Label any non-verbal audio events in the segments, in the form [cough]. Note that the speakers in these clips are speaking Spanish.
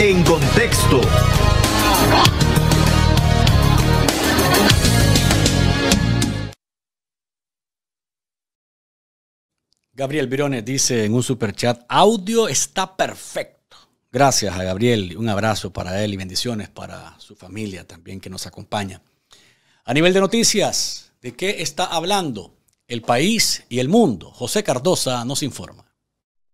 En contexto. Gabriel Virones dice en un superchat, audio está perfecto. Gracias a Gabriel, un abrazo para él y bendiciones para su familia también que nos acompaña. A nivel de noticias, ¿de qué está hablando el país y el mundo? José Cardosa nos informa.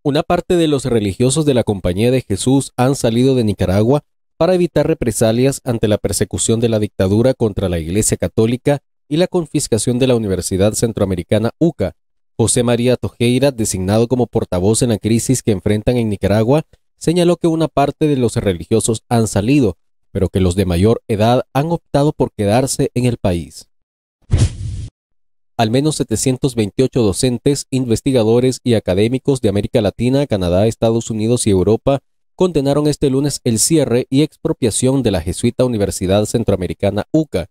Una parte de los religiosos de la Compañía de Jesús han salido de Nicaragua para evitar represalias ante la persecución de la dictadura contra la Iglesia Católica y la confiscación de la Universidad Centroamericana UCA. José María Tojeira, designado como portavoz en la crisis que enfrentan en Nicaragua, señaló que una parte de los religiosos han salido, pero que los de mayor edad han optado por quedarse en el país al menos 728 docentes, investigadores y académicos de América Latina, Canadá, Estados Unidos y Europa condenaron este lunes el cierre y expropiación de la jesuita Universidad Centroamericana UCA,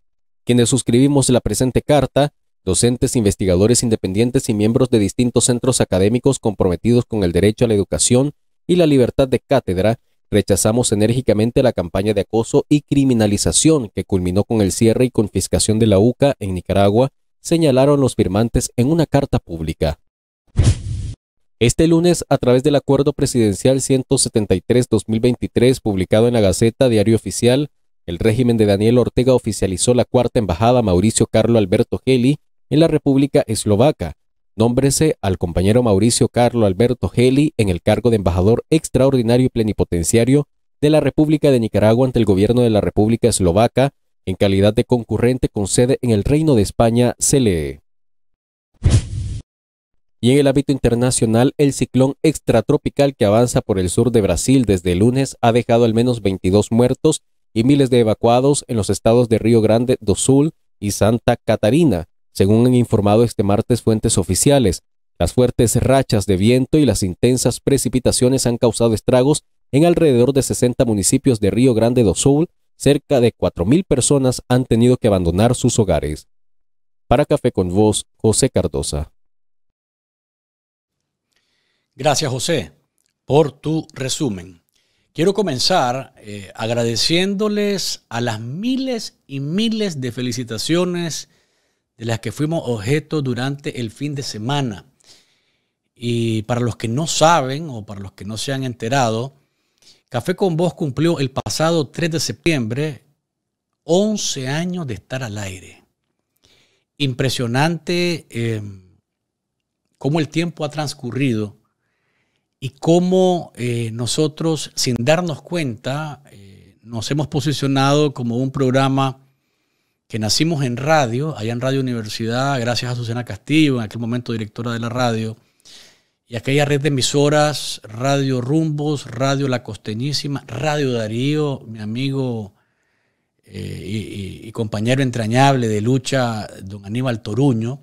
quienes suscribimos la presente carta, docentes, investigadores independientes y miembros de distintos centros académicos comprometidos con el derecho a la educación y la libertad de cátedra, rechazamos enérgicamente la campaña de acoso y criminalización que culminó con el cierre y confiscación de la UCA en Nicaragua señalaron los firmantes en una carta pública. Este lunes, a través del Acuerdo Presidencial 173-2023 publicado en la Gaceta Diario Oficial, el régimen de Daniel Ortega oficializó la cuarta embajada Mauricio Carlo Alberto Geli en la República Eslovaca. Nómbrese al compañero Mauricio Carlo Alberto Geli en el cargo de embajador extraordinario y plenipotenciario de la República de Nicaragua ante el gobierno de la República Eslovaca en calidad de concurrente con sede en el Reino de España, se Y en el ámbito internacional, el ciclón extratropical que avanza por el sur de Brasil desde el lunes ha dejado al menos 22 muertos y miles de evacuados en los estados de Río Grande do Sul y Santa Catarina, según han informado este martes fuentes oficiales. Las fuertes rachas de viento y las intensas precipitaciones han causado estragos en alrededor de 60 municipios de Río Grande do Sul, cerca de 4.000 personas han tenido que abandonar sus hogares. Para Café con Vos, José Cardosa. Gracias, José, por tu resumen. Quiero comenzar eh, agradeciéndoles a las miles y miles de felicitaciones de las que fuimos objeto durante el fin de semana. Y para los que no saben o para los que no se han enterado, Café con Voz cumplió el pasado 3 de septiembre 11 años de estar al aire. Impresionante eh, cómo el tiempo ha transcurrido y cómo eh, nosotros, sin darnos cuenta, eh, nos hemos posicionado como un programa que nacimos en radio, allá en Radio Universidad, gracias a Susana Castillo, en aquel momento directora de la radio, y aquella red de emisoras, Radio Rumbos, Radio La Costeñísima, Radio Darío, mi amigo eh, y, compañero entrañable de lucha, don Aníbal Toruño.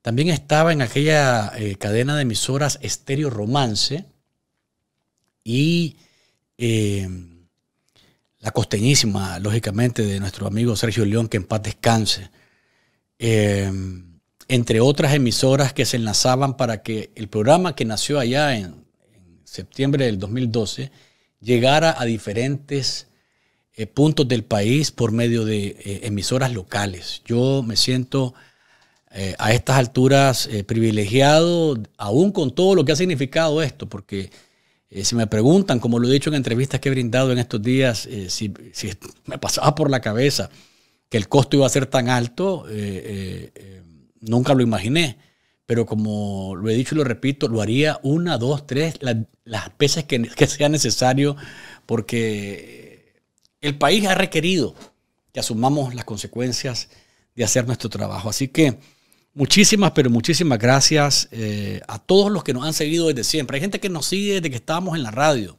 También estaba en aquella eh, cadena de emisoras Estéreo Romance y eh, La Costeñísima, lógicamente, de nuestro amigo Sergio León, que en paz descanse entre otras emisoras que se enlazaban para que el programa que nació allá en, septiembre del 2012 llegara a diferentes eh, puntos del país por medio de eh, emisoras locales. Yo me siento eh, a estas alturas privilegiado, aún con todo lo que ha significado esto, porque si me preguntan, como lo he dicho en entrevistas que he brindado en estos días, si, me pasaba por la cabeza que el costo iba a ser tan alto, nunca lo imaginé, pero como lo he dicho y lo repito, lo haría una, dos, tres, las, veces que, [laughs] que sea necesario, porque el país ha requerido que asumamos las consecuencias de hacer nuestro trabajo. Así que muchísimas, pero muchísimas gracias eh, a todos los que nos han seguido desde siempre. Hay gente que nos sigue desde que estábamos en la radio,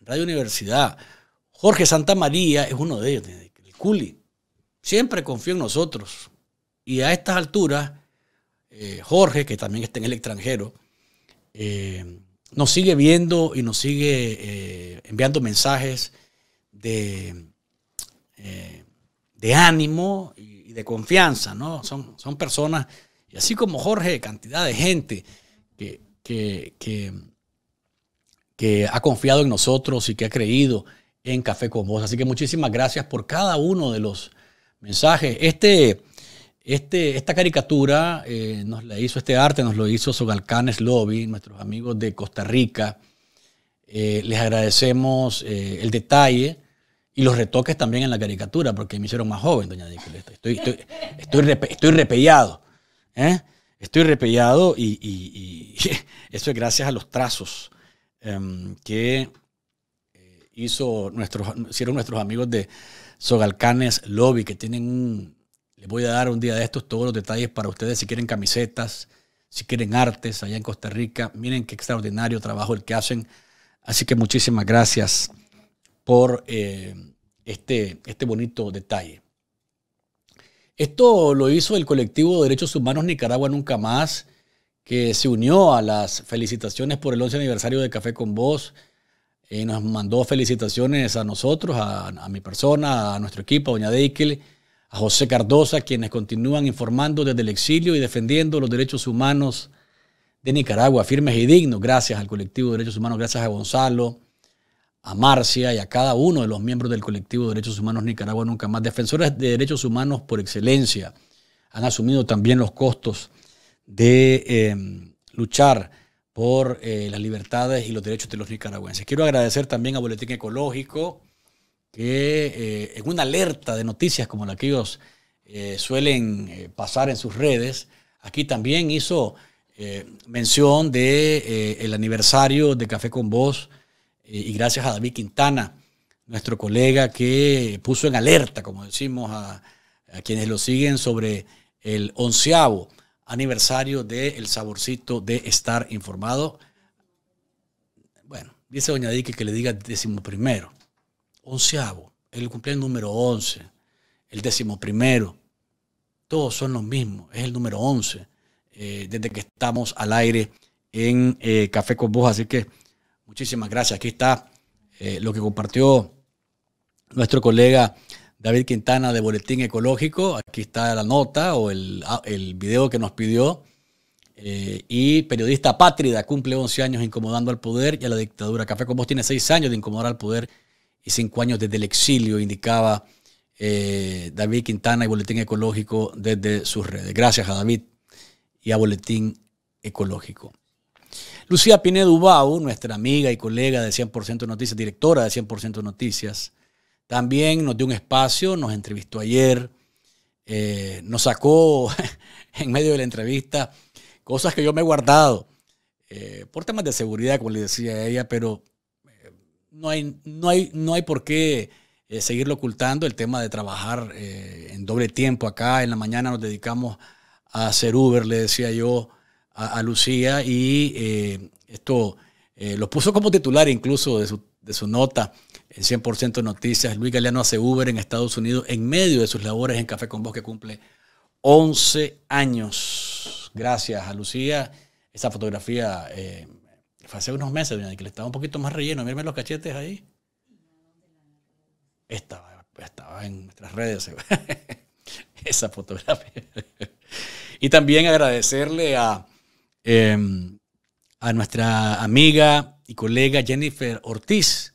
en Radio Universidad. Jorge Santa María es uno de ellos, el Culi. Siempre confió en nosotros. Y a estas alturas, eh, Jorge, que también está en el extranjero, eh, nos sigue viendo y nos sigue eh, enviando mensajes de, de ánimo y, de confianza, ¿no? Son, son personas, y así como Jorge, cantidad de gente que, que, que, que ha confiado en nosotros y que ha creído en Café con Vos. Así que muchísimas gracias por cada uno de los mensajes. Este este, esta caricatura eh, nos la hizo, este arte nos lo hizo Sogalcanes Lobby, nuestros amigos de Costa Rica. Eh, les agradecemos eh, el detalle y los retoques también en la caricatura, porque me hicieron más joven, doña Nicoleta. Estoy, estoy, repellado. Estoy repellado y, [laughs] eso es gracias a los trazos em, que hizo nuestros, hicieron nuestros amigos de Sogalcanes Lobby, que tienen un les voy a dar un día de estos todos los detalles para ustedes si quieren camisetas, si quieren artes allá en Costa Rica. Miren qué extraordinario trabajo el que hacen. Así que muchísimas gracias por eh, este, este bonito detalle. Esto lo hizo el colectivo de Derechos Humanos Nicaragua Nunca Más, que se unió a las felicitaciones por el 11 aniversario de Café con Vos. y eh, nos mandó felicitaciones a nosotros, a, mi persona, a nuestro equipo, a Doña Deikel a José Cardosa, quienes continúan informando desde el exilio y defendiendo los derechos humanos de Nicaragua, firmes y dignos, gracias al colectivo de derechos humanos, gracias a Gonzalo, a Marcia y a cada uno de los miembros del colectivo de derechos humanos Nicaragua Nunca Más, defensores de derechos humanos por excelencia, han asumido también los costos de eh, luchar por eh, las libertades y los derechos de los nicaragüenses. Quiero agradecer también a Boletín Ecológico, que eh, en una alerta de noticias como la que ellos eh, suelen eh, pasar en sus redes, aquí también hizo mención de el aniversario de Café con Voz y gracias a David Quintana, nuestro colega que puso en alerta, como decimos, a, quienes lo siguen sobre el onceavo aniversario de Saborcito de Estar Informado. Bueno, dice Doña Dique que le diga decimoprimero. primero onceavo, el cumpleaños número 11, el décimo primero, todos son los mismos, es el número 11, eh, desde que estamos al aire en eh, Café con Vos. Así que muchísimas gracias. Aquí está eh, lo que compartió nuestro colega David Quintana de Boletín Ecológico. Aquí está la nota o el, ah, video que nos pidió. y periodista Pátrida cumple 11 años incomodando al poder y a la dictadura. Café con vos tiene 6 años de incomodar al poder y cinco años desde el exilio, indicaba eh, David Quintana y Boletín Ecológico desde sus redes. Gracias a David y a Boletín Ecológico. Lucía Pinedo Ubau, nuestra amiga y colega de 100% Noticias, directora de 100% Noticias, también nos dio un espacio, nos entrevistó ayer, eh, nos sacó [laughs] en medio de la entrevista cosas que yo me he guardado eh, por temas de seguridad, como le decía ella, pero no hay, no hay, no hay por qué eh, seguirlo ocultando, el tema de trabajar eh, en doble tiempo acá, en la mañana nos dedicamos a hacer Uber, le decía yo a, Lucía, y eh, esto lo puso como titular incluso de su, de su nota en 100% Noticias, Luis Galeano hace Uber en Estados Unidos en medio de sus labores en Café con Vos que cumple 11 años. Gracias a Lucía, esa fotografía hace unos meses, que le estaba un poquito más relleno, mírame los cachetes ahí. Estaba, en nuestras redes [laughs] esa fotografía. y también agradecerle a, em, a nuestra amiga y colega Jennifer Ortiz,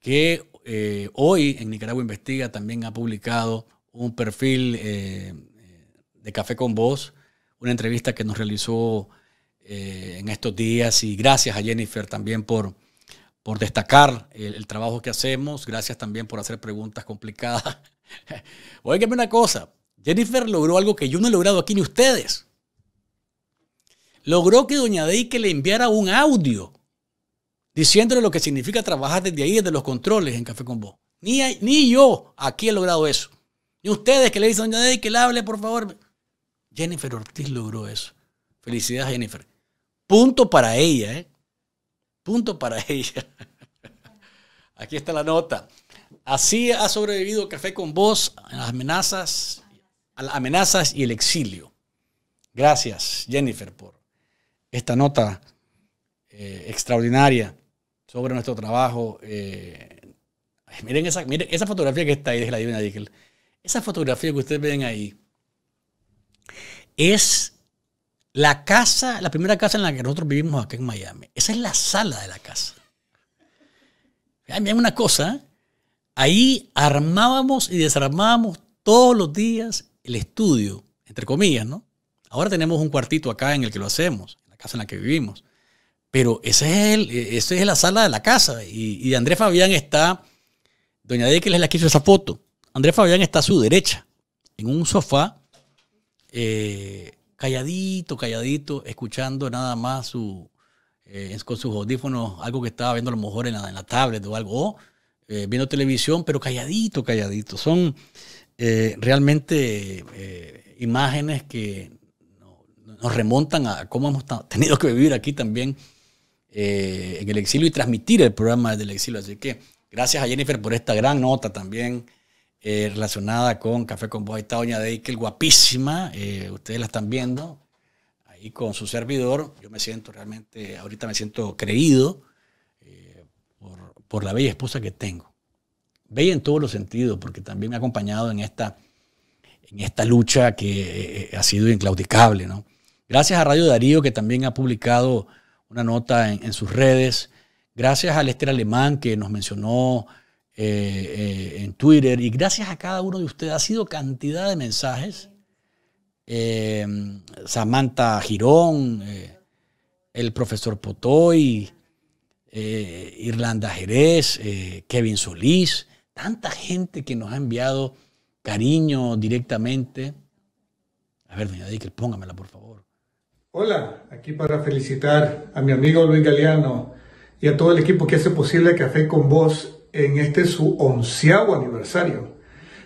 que eh, hoy en Nicaragua Investiga también ha publicado un perfil eh, de Café con Voz, una entrevista que nos realizó eh, en estos días y gracias a Jennifer también por, por destacar el, trabajo que hacemos, gracias también por hacer preguntas complicadas. oiganme [laughs] una cosa, Jennifer logró algo que yo no he logrado aquí ni ustedes. Logró que Doña Deike le enviara un audio diciéndole lo que significa trabajar desde ahí, desde los controles en Café con Vos. Ni, ni yo aquí he logrado eso. Ni ustedes que le dicen a Doña Deike, que le hable, por favor. Jennifer Ortiz logró eso. Felicidades, Jennifer. Punto para ella, ¿eh? Punto para [laughs] ella. Aquí está la nota. Así ha sobrevivido Café con Vos a las amenazas, amenazas y el exilio. Gracias, Jennifer, por esta nota eh, extraordinaria sobre nuestro trabajo. Eh, miren, esa, fotografía que está ahí, es la Divina Esa fotografía que ustedes ven ahí es la casa, la primera casa en la que nosotros vivimos aquí en Miami, esa es la sala de la casa. Miren una cosa, ahí armábamos y desarmábamos todos los días el estudio, entre comillas, ¿no? Ahora tenemos un cuartito acá en el que lo hacemos, en la casa en la que vivimos. Pero esa es, el, e, es la sala de la casa. Y, y Andrés Fabián está, doña Dekel les la quiso esa foto. Andrés Fabián está a su derecha, en un sofá eh, calladito, calladito, escuchando nada más su, eh, con sus audífonos, algo que estaba viendo a lo mejor en la, en la tablet o algo, o eh, viendo televisión, pero calladito, calladito. Son eh, realmente imágenes que nos remontan a cómo hemos tenido que vivir aquí también en el exilio y transmitir el programa desde el exilio. Así que gracias a Jennifer por esta gran nota también. Eh, relacionada con Café con Voz. Ahí está Doña Deikel, guapísima. Eh, ustedes la están viendo. Ahí con su servidor. Yo me siento realmente, ahorita me siento creído eh, por, por, la bella esposa que tengo. Bella en todos los sentidos, porque también me ha acompañado en esta, en esta lucha que ha sido inclaudicable. ¿no? Gracias a Radio Darío, que también ha publicado una nota en, sus redes. Gracias a Lester Alemán, que nos mencionó eh, eh, en Twitter, y gracias a cada uno de ustedes ha sido cantidad de mensajes. Eh, Samantha Girón, el profesor Potoy, Irlanda Jerez, Kevin Solís, tanta gente que nos ha enviado cariño directamente. A ver, doña Dickel, póngamela, por favor. Hola, aquí para felicitar a mi amigo Luis Galeano y a todo el equipo que hace posible Café con Vos en este su onceavo aniversario,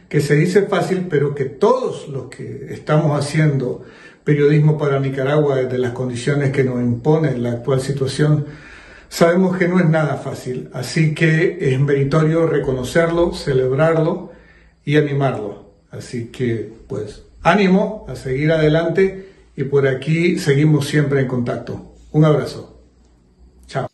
que se dice fácil, pero que todos los que estamos haciendo periodismo para Nicaragua desde las condiciones que nos impone la actual situación, sabemos que no es nada fácil. Así que es meritorio reconocerlo, celebrarlo y animarlo. Así que, pues, ánimo a seguir adelante y por aquí seguimos siempre en contacto. Un abrazo. Chao.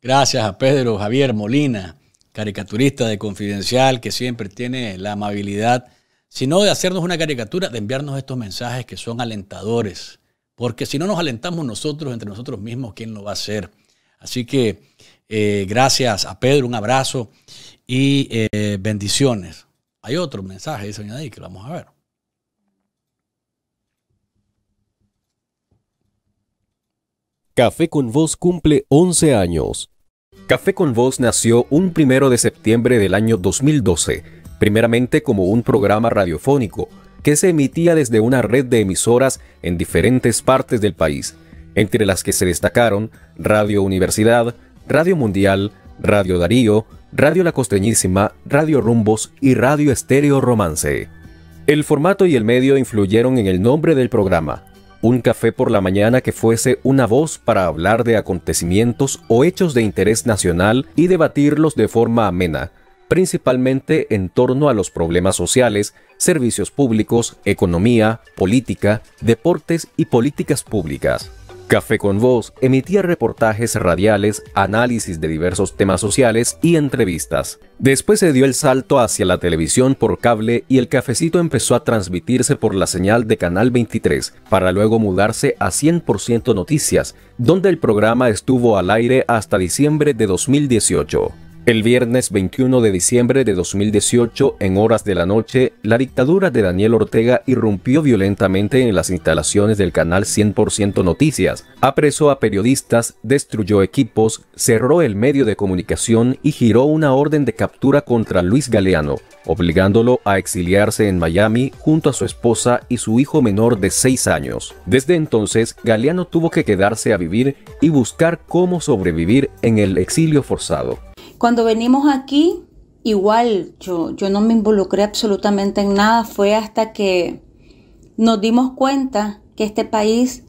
Gracias a Pedro Javier Molina caricaturista de Confidencial, que siempre tiene la amabilidad, sino de hacernos una caricatura, de enviarnos estos mensajes que son alentadores. Porque si no nos alentamos nosotros, entre nosotros mismos, ¿quién lo va a hacer? Así que eh, gracias a Pedro, un abrazo y eh, bendiciones. Hay otro mensaje, dice Añadí, que vamos a ver. Café con Voz cumple 11 años. Café con Voz nació un primero de septiembre del año 2012, primeramente como un programa radiofónico que se emitía desde una red de emisoras en diferentes partes del país, entre las que se destacaron Radio Universidad, Radio Mundial, Radio Darío, Radio La Costeñísima, Radio Rumbos y Radio Estéreo Romance. El formato y el medio influyeron en el nombre del programa, un café por la mañana que fuese una voz para hablar de acontecimientos o hechos de interés nacional y debatirlos de forma amena, principalmente en torno a los problemas sociales, servicios públicos, economía, política, deportes y políticas públicas. Café con Voz emitía reportajes radiales, análisis de diversos temas sociales y entrevistas. Después se dio el salto hacia la televisión por cable y el cafecito empezó a transmitirse por la señal de Canal 23, para luego mudarse a 100% Noticias, donde el programa estuvo al aire hasta diciembre de 2018. El viernes 21 de diciembre de 2018, en horas de la noche, la dictadura de Daniel Ortega irrumpió violentamente en las instalaciones del canal 100% Noticias, apresó a periodistas, destruyó equipos, cerró el medio de comunicación y giró una orden de captura contra Luis Galeano, obligándolo a exiliarse en Miami junto a su esposa y su hijo menor de 6 años. Desde entonces, Galeano tuvo que quedarse a vivir y buscar cómo sobrevivir en el exilio forzado. Cuando venimos aquí, igual yo, yo no me involucré absolutamente en nada, fue hasta que nos dimos cuenta que este país,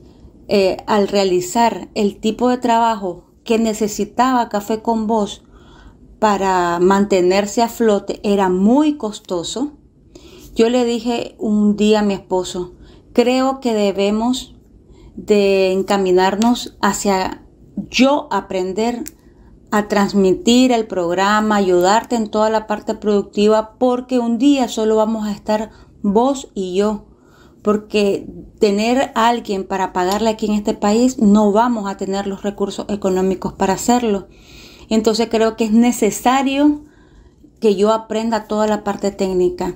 eh, al realizar el tipo de trabajo que necesitaba Café con Voz para mantenerse a flote, era muy costoso. Yo le dije un día a mi esposo, creo que debemos de encaminarnos hacia yo aprender a transmitir el programa, ayudarte en toda la parte productiva, porque un día solo vamos a estar vos y yo, porque tener a alguien para pagarle aquí en este país no vamos a tener los recursos económicos para hacerlo. Entonces creo que es necesario que yo aprenda toda la parte técnica.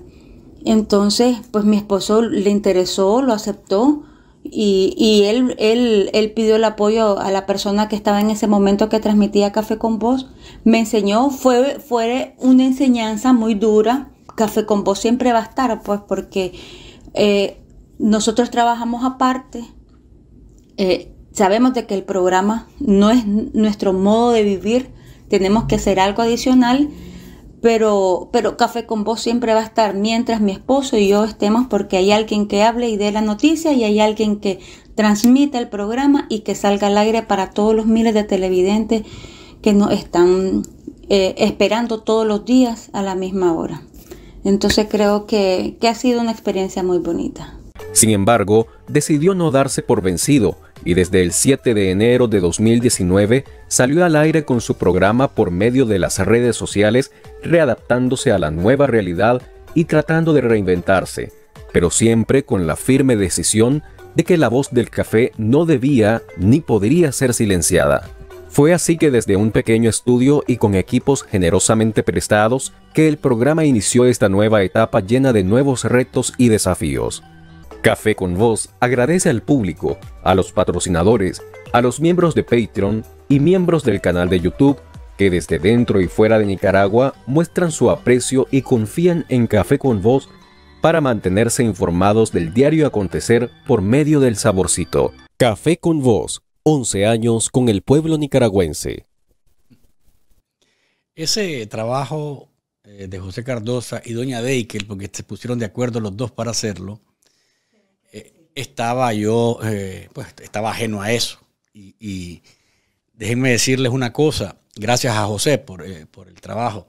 Entonces, pues mi esposo le interesó, lo aceptó y, él, él, él, pidió el apoyo a la persona que estaba en ese momento que transmitía Café con Voz. Me enseñó, fue, una enseñanza muy dura. Café con Voz siempre va a estar, pues, porque eh, nosotros trabajamos aparte. Eh, sabemos de que el programa no es nuestro modo de vivir. Tenemos que hacer algo adicional pero, Café con Vos siempre va a estar mientras mi esposo y yo estemos porque hay alguien que hable y dé la noticia y hay alguien que transmita el programa y que salga al aire para todos los miles de televidentes que nos están eh, esperando todos los días a la misma hora. Entonces creo que, que ha sido una experiencia muy bonita. Sin embargo, decidió no darse por vencido y desde el 7 de enero de 2019 salió al aire con su programa por medio de las redes sociales readaptándose a la nueva realidad y tratando de reinventarse, pero siempre con la firme decisión de que la voz del café no debía ni podría ser silenciada. Fue así que desde un pequeño estudio y con equipos generosamente prestados que el programa inició esta nueva etapa llena de nuevos retos y desafíos. Café con Voz agradece al público, a los patrocinadores, a los miembros de Patreon y miembros del canal de YouTube que desde dentro y fuera de Nicaragua muestran su aprecio y confían en Café con Voz para mantenerse informados del diario acontecer por medio del saborcito. Café con Voz, 11 años con el pueblo nicaragüense. Ese trabajo eh, de José Cardosa y Doña Deikel, porque se pusieron de acuerdo los dos para hacerlo, eh, estaba yo, eh, pues estaba ajeno a eso. y, y déjenme decirles una cosa. Gracias a José por, eh, el trabajo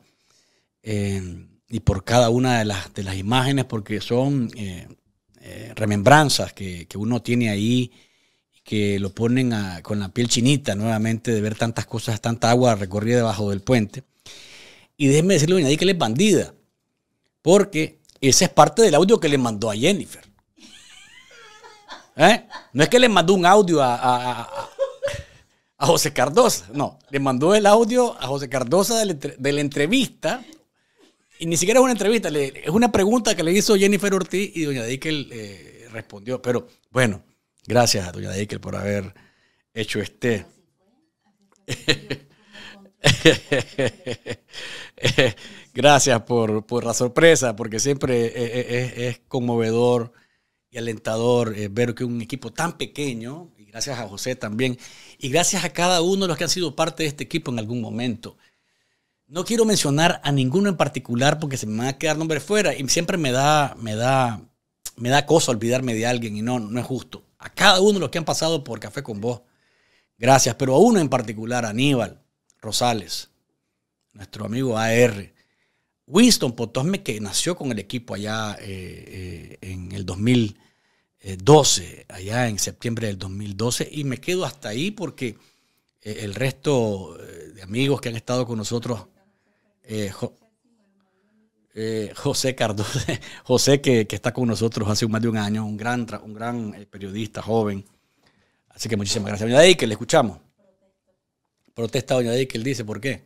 eh, y por cada una de las, de las imágenes, porque son eh, remembranzas que, uno tiene ahí que lo ponen con la piel chinita nuevamente de ver tantas cosas, tanta agua recorrida debajo del puente. Y déjenme decirle a que él es bandida, porque ese es parte del audio que le mandó a Jennifer. No es que le mandó un audio a, a José Cardosa. No, le mandó el audio a José Cardosa de la, entrevista. Y ni siquiera es una entrevista, es una pregunta que le hizo Jennifer Ortiz y doña Dickel eh, respondió. Pero bueno, gracias a doña Dickel por haber hecho este... [laughs] Gracias por, la sorpresa, porque siempre eh, eh, es conmovedor y alentador ver que un equipo tan pequeño Gracias a José también. Y gracias a cada uno de los que han sido parte de este equipo en algún momento. No quiero mencionar a ninguno en particular porque se me van a quedar nombres fuera y siempre me da, me da, me da cosa olvidarme de alguien y no, no es justo. A cada uno de los que han pasado por Café con Vos, gracias. Pero a uno en particular, Aníbal Rosales, nuestro amigo AR, Winston Potosme, que nació con el equipo allá eh, eh, en el 2000, 12, eh, allá en septiembre del 2012, y me quedo hasta ahí porque eh, el resto eh, de amigos que han estado con nosotros, José Cardoso, [laughs] José que, está con nosotros hace más de un año, un gran, un gran periodista joven. Así que muchísimas gracias. Doña que le escuchamos. Protesta Doña él dice, ¿por qué?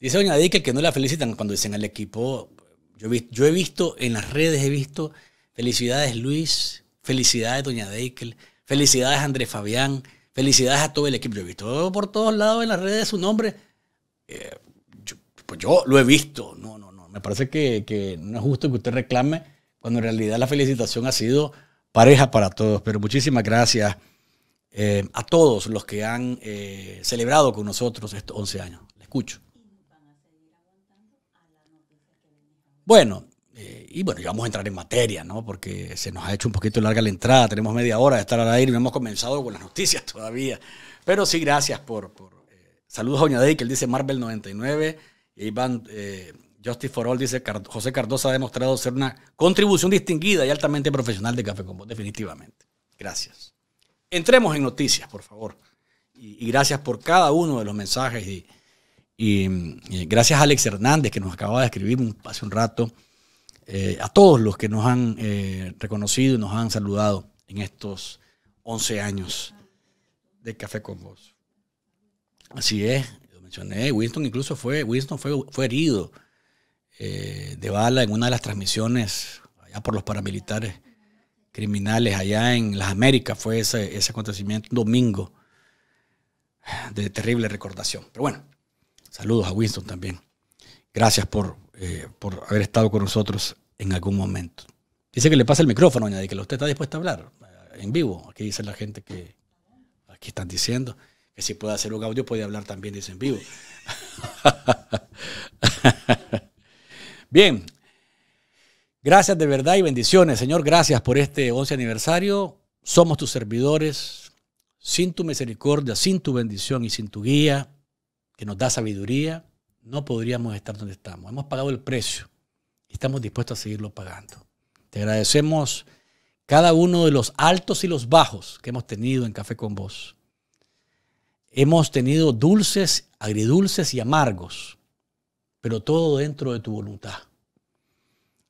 Dice Doña Deikel que no la felicitan cuando dicen al equipo. yo he visto en las redes, he visto Felicidades Luis, felicidades Doña Deikel, felicidades Andrés Fabián, felicidades a todo el equipo. Yo he visto por todos lados en las redes su nombre. Eh, yo, pues yo lo he visto. No, no, no. Me parece que, no es justo que usted reclame cuando en realidad la felicitación ha sido pareja para todos. Pero muchísimas gracias eh, a todos los que han eh, celebrado con nosotros estos 11 años. Le escucho. Bueno, eh, y bueno, ya vamos a entrar en materia, ¿no? Porque se nos ha hecho un poquito larga la entrada, tenemos media hora de estar al aire y no hemos comenzado con las noticias [laughs] todavía. Pero sí, gracias por... Eh, saludos a Doña que él dice Marvel 99, Iván eh, Justice for All dice, José Cardoso ha demostrado ser una contribución distinguida y altamente profesional de Café Combo, definitivamente. Gracias. Entremos en noticias, por favor. Y, gracias por cada uno de los mensajes y, mm, gracias a Alex Hernández que nos acaba de escribir un, hace un rato. Eh, a todos los que nos han eh, reconocido y nos han saludado en estos 11 años de Café con Vos. Así es, lo mencioné, Winston incluso fue, Winston fue, fue herido eh, de bala en una de las transmisiones allá por los paramilitares criminales allá en las Américas, fue ese, ese acontecimiento un domingo de terrible recordación. Pero bueno, saludos a Winston también. Gracias por, eh, por haber estado con nosotros en algún momento. Dice que le pasa el micrófono, de que usted está dispuesto a hablar eh, en vivo. Aquí dice la gente que aquí están diciendo que si puede hacer un audio puede hablar también, dice en vivo. [laughs] Bien, gracias de verdad y bendiciones, Señor, gracias por este 11 aniversario. Somos tus servidores, sin tu misericordia, sin tu bendición y sin tu guía, que nos da sabiduría, no podríamos estar donde estamos. Hemos pagado el precio y estamos dispuestos a seguirlo pagando. Te agradecemos cada uno de los altos y los bajos que hemos tenido en Café con Vos. Hemos tenido dulces, agridulces y amargos, pero todo dentro de tu voluntad.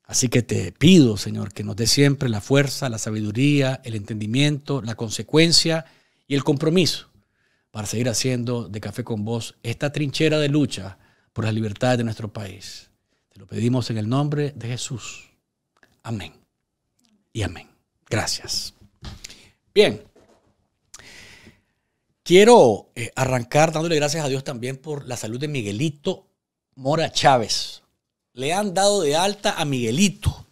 Así que te pido, Señor, que nos dé siempre la fuerza, la sabiduría, el entendimiento, la consecuencia y el compromiso para seguir haciendo de Café con Vos esta trinchera de lucha por las libertades de nuestro país. Te lo pedimos en el nombre de Jesús. Amén. Y amén. Gracias. Bien. Quiero eh, arrancar dándole gracias a Dios también por la salud de Miguelito Mora Chávez. Le han dado de alta a Miguelito.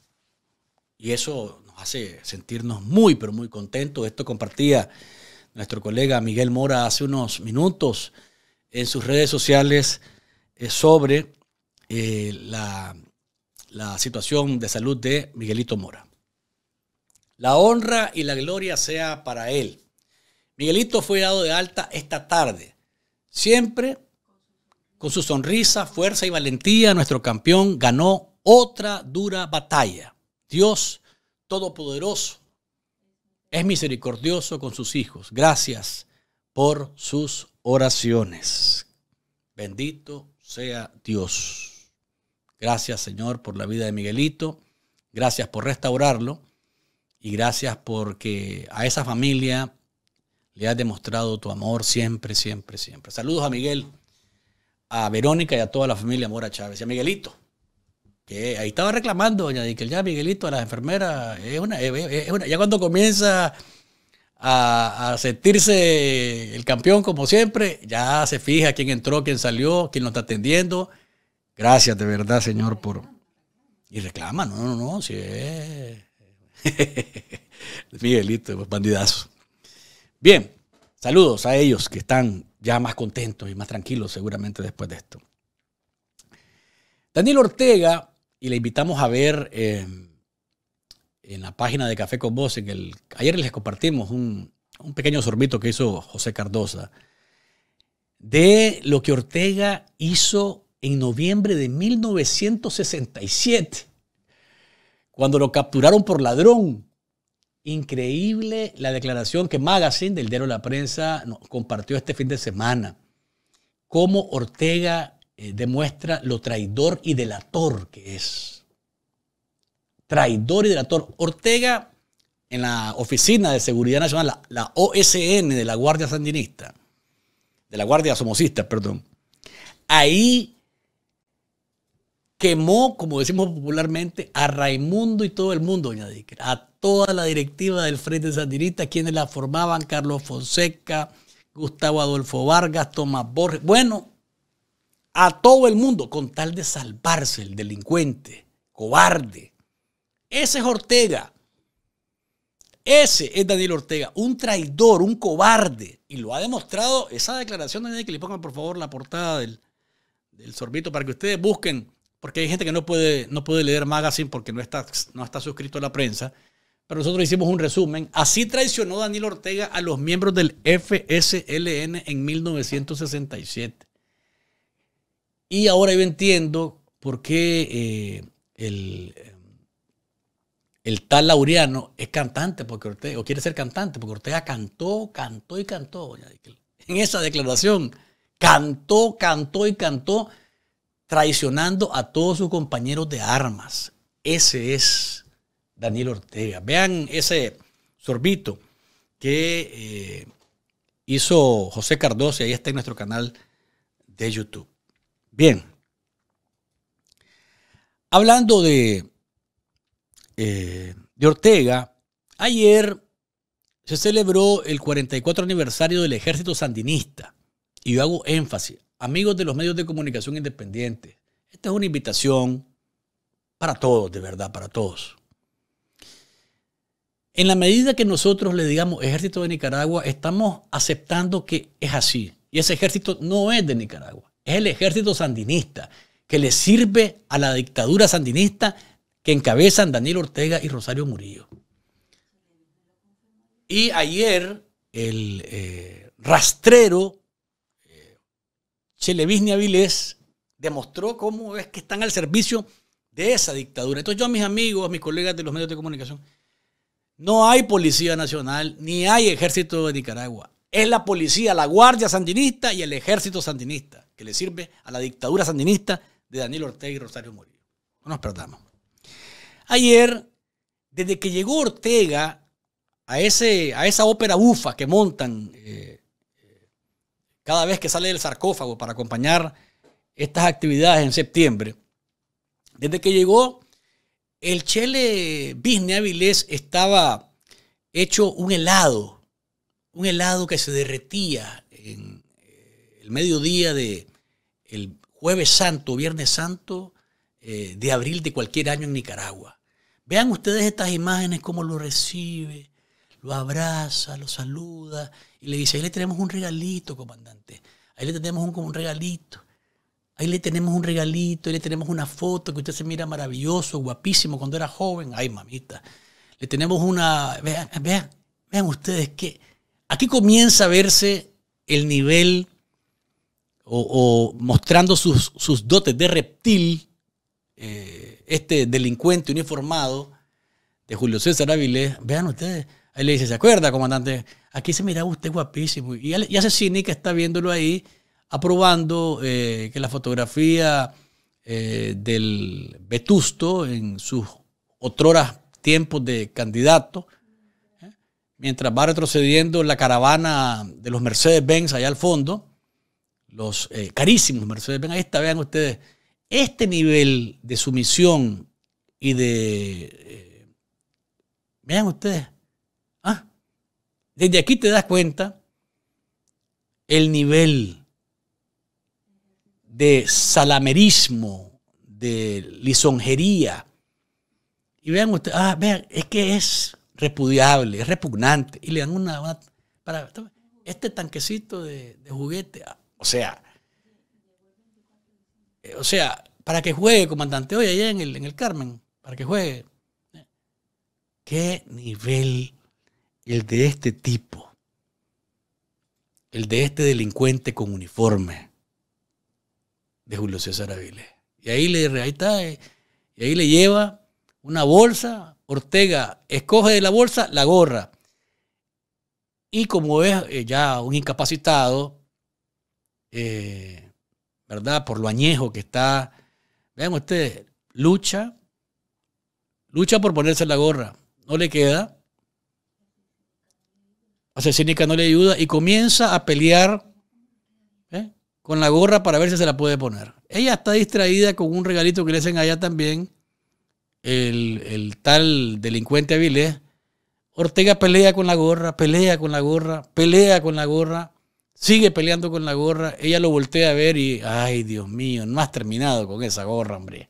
Y eso nos hace sentirnos muy, pero muy contentos. Esto compartía nuestro colega Miguel Mora hace unos minutos en sus redes sociales eh, sobre eh, la, situación de salud de Miguelito Mora. La honra y la gloria sea para él. Miguelito fue dado de alta esta tarde. Siempre con su sonrisa, fuerza y valentía, nuestro campeón ganó otra dura batalla. Dios Todopoderoso es misericordioso con sus hijos. Gracias por sus oraciones. Bendito sea Dios. Gracias Señor por la vida de Miguelito, gracias por restaurarlo y gracias porque a esa familia le has demostrado tu amor siempre, siempre, siempre. Saludos a Miguel, a Verónica y a toda la familia Mora Chávez y a Miguelito. Que ahí estaba reclamando, doña que ya Miguelito, a las enfermeras, es una, es una, ya cuando comienza a, sentirse el campeón como siempre, ya se fija quién entró, quién salió, quién lo está atendiendo. Gracias de verdad, Señor, por... Y reclama, no, no, no, sí es... Eh. [laughs] Miguelito, pues, bandidazo. Bien, saludos a ellos que están ya más contentos y más tranquilos seguramente después de esto. Daniel Ortega, y le invitamos a ver... Eh, en la página de Café con Vos, en el, ayer les compartimos un, pequeño sorbito que hizo José Cardosa, de lo que Ortega hizo en noviembre de 1967, cuando lo capturaron por ladrón. Increíble la declaración que Magazine del diario La Prensa compartió este fin de semana. Cómo Ortega eh, demuestra lo traidor y delator que es traidor y delator. Ortega, en la Oficina de Seguridad Nacional, la, OSN de la Guardia Sandinista, de la Guardia Somocista, perdón, ahí quemó, como decimos popularmente, a Raimundo y todo el mundo, doña a toda la directiva del Frente Sandinista, quienes la formaban, Carlos Fonseca, Gustavo Adolfo Vargas, Tomás Borges, bueno, a todo el mundo, con tal de salvarse el delincuente, cobarde, ese es Ortega. Ese es Daniel Ortega, un traidor, un cobarde. Y lo ha demostrado esa declaración, Daniel, que le pongan por favor la portada del, sorbito para que ustedes busquen, porque hay gente que no puede, no puede leer Magazine porque no está, no está suscrito a la prensa. Pero nosotros hicimos un resumen. Así traicionó Daniel Ortega a los miembros del FSLN en 1967. Y ahora yo entiendo por qué eh, el el tal Laureano es cantante porque Ortega, o quiere ser cantante, porque Ortega cantó, cantó y cantó. En esa declaración, cantó, cantó y cantó, traicionando a todos sus compañeros de armas. Ese es Daniel Ortega. Vean ese sorbito que eh, hizo José Cardoso y ahí está en nuestro canal de YouTube. Bien. Hablando de eh, de Ortega, ayer se celebró el 44 aniversario del ejército sandinista. Y yo hago énfasis, amigos de los medios de comunicación independientes, esta es una invitación para todos, de verdad, para todos. En la medida que nosotros le digamos ejército de Nicaragua, estamos aceptando que es así. Y ese ejército no es de Nicaragua, es el ejército sandinista, que le sirve a la dictadura sandinista que encabezan Daniel Ortega y Rosario Murillo. Y ayer el eh, rastrero eh, demostró cómo es que están al servicio de esa dictadura. Entonces yo a mis amigos, a mis colegas de los medios de comunicación, no hay Policía Nacional ni hay Ejército de Nicaragua. Es la policía, la Guardia Sandinista y el Ejército Sandinista, que le sirve a la dictadura sandinista de Daniel Ortega y Rosario Murillo. No nos perdamos. Ayer, desde que llegó Ortega a, ese, a esa ópera bufa que montan eh, cada vez que sale del sarcófago para acompañar estas actividades en septiembre, desde que llegó, el Chele Bisne Avilés estaba hecho un helado, un helado que se derretía en eh, el mediodía de el jueves santo, viernes santo, eh, de abril de cualquier año en Nicaragua. Vean ustedes estas imágenes, cómo lo recibe, lo abraza, lo saluda y le dice, ahí le tenemos un regalito, comandante, ahí le tenemos un, regalito, ahí le tenemos un regalito, ahí le tenemos una foto que usted se mira maravilloso, guapísimo cuando era joven, ay mamita, le tenemos una, vean, vean, ustedes que aquí comienza a verse el nivel o, mostrando sus, sus dotes de reptil eh, este delincuente uniformado de Julio César Avilés, vean ustedes, ahí le dice, ¿se acuerda, comandante? Aquí se miraba usted guapísimo. Y, hace cine que está viéndolo ahí, aprobando eh, que la fotografía eh, del Vetusto en sus otroras tiempos de candidato, mientras va retrocediendo la caravana de los Mercedes-Benz allá al fondo, los carísimos Mercedes-Benz, ahí está, vean ustedes, este nivel de sumisión y de... Eh, vean ustedes, ¿ah? desde aquí te das cuenta el nivel de salamerismo, de lisonjería. Y vean ustedes, ah, vean, es que es repudiable, es repugnante. Y le dan una... para, este tanquecito de, de juguete, o sea, eh, o sea, para que juegue comandante hoy allá en el, en el Carmen, para que juegue. ¿Qué nivel el de este tipo? El de este delincuente con uniforme de Julio César Avilés. Y ahí le, ahí está, eh, y ahí le lleva una bolsa. Ortega escoge de la bolsa la gorra. Y como es eh, ya un incapacitado, eh, ¿verdad? Por lo añejo que está. Vean ustedes, lucha, lucha por ponerse la gorra, no le queda. Asesínica no le ayuda y comienza a pelear ¿eh? con la gorra para ver si se la puede poner. Ella está distraída con un regalito que le hacen allá también, el, el tal delincuente Avilés. Ortega pelea con la gorra, pelea con la gorra, pelea con la gorra. Sigue peleando con la gorra. Ella lo voltea a ver y, ay, Dios mío, no has terminado con esa gorra, hombre.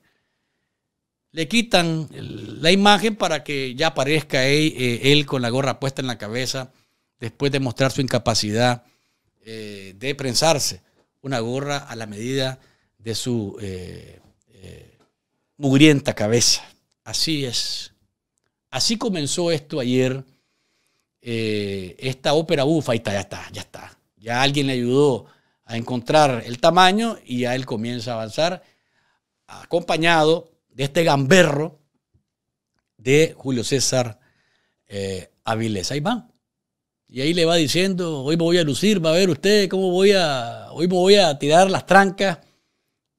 Le quitan la imagen para que ya aparezca él, eh, con la gorra puesta en la cabeza después de mostrar su incapacidad eh, de prensarse. Una gorra a la medida de su eh, mugrienta cabeza. Así es. Así comenzó esto ayer, esta ópera bufa. Ahí está, ya está, ya está. Ya alguien le ayudó a encontrar el tamaño y ya él comienza a avanzar acompañado de este gamberro de Julio César eh, Avilés. Ahí Y ahí le va diciendo, hoy me voy a lucir, va a ver usted cómo voy a, hoy me voy a tirar las trancas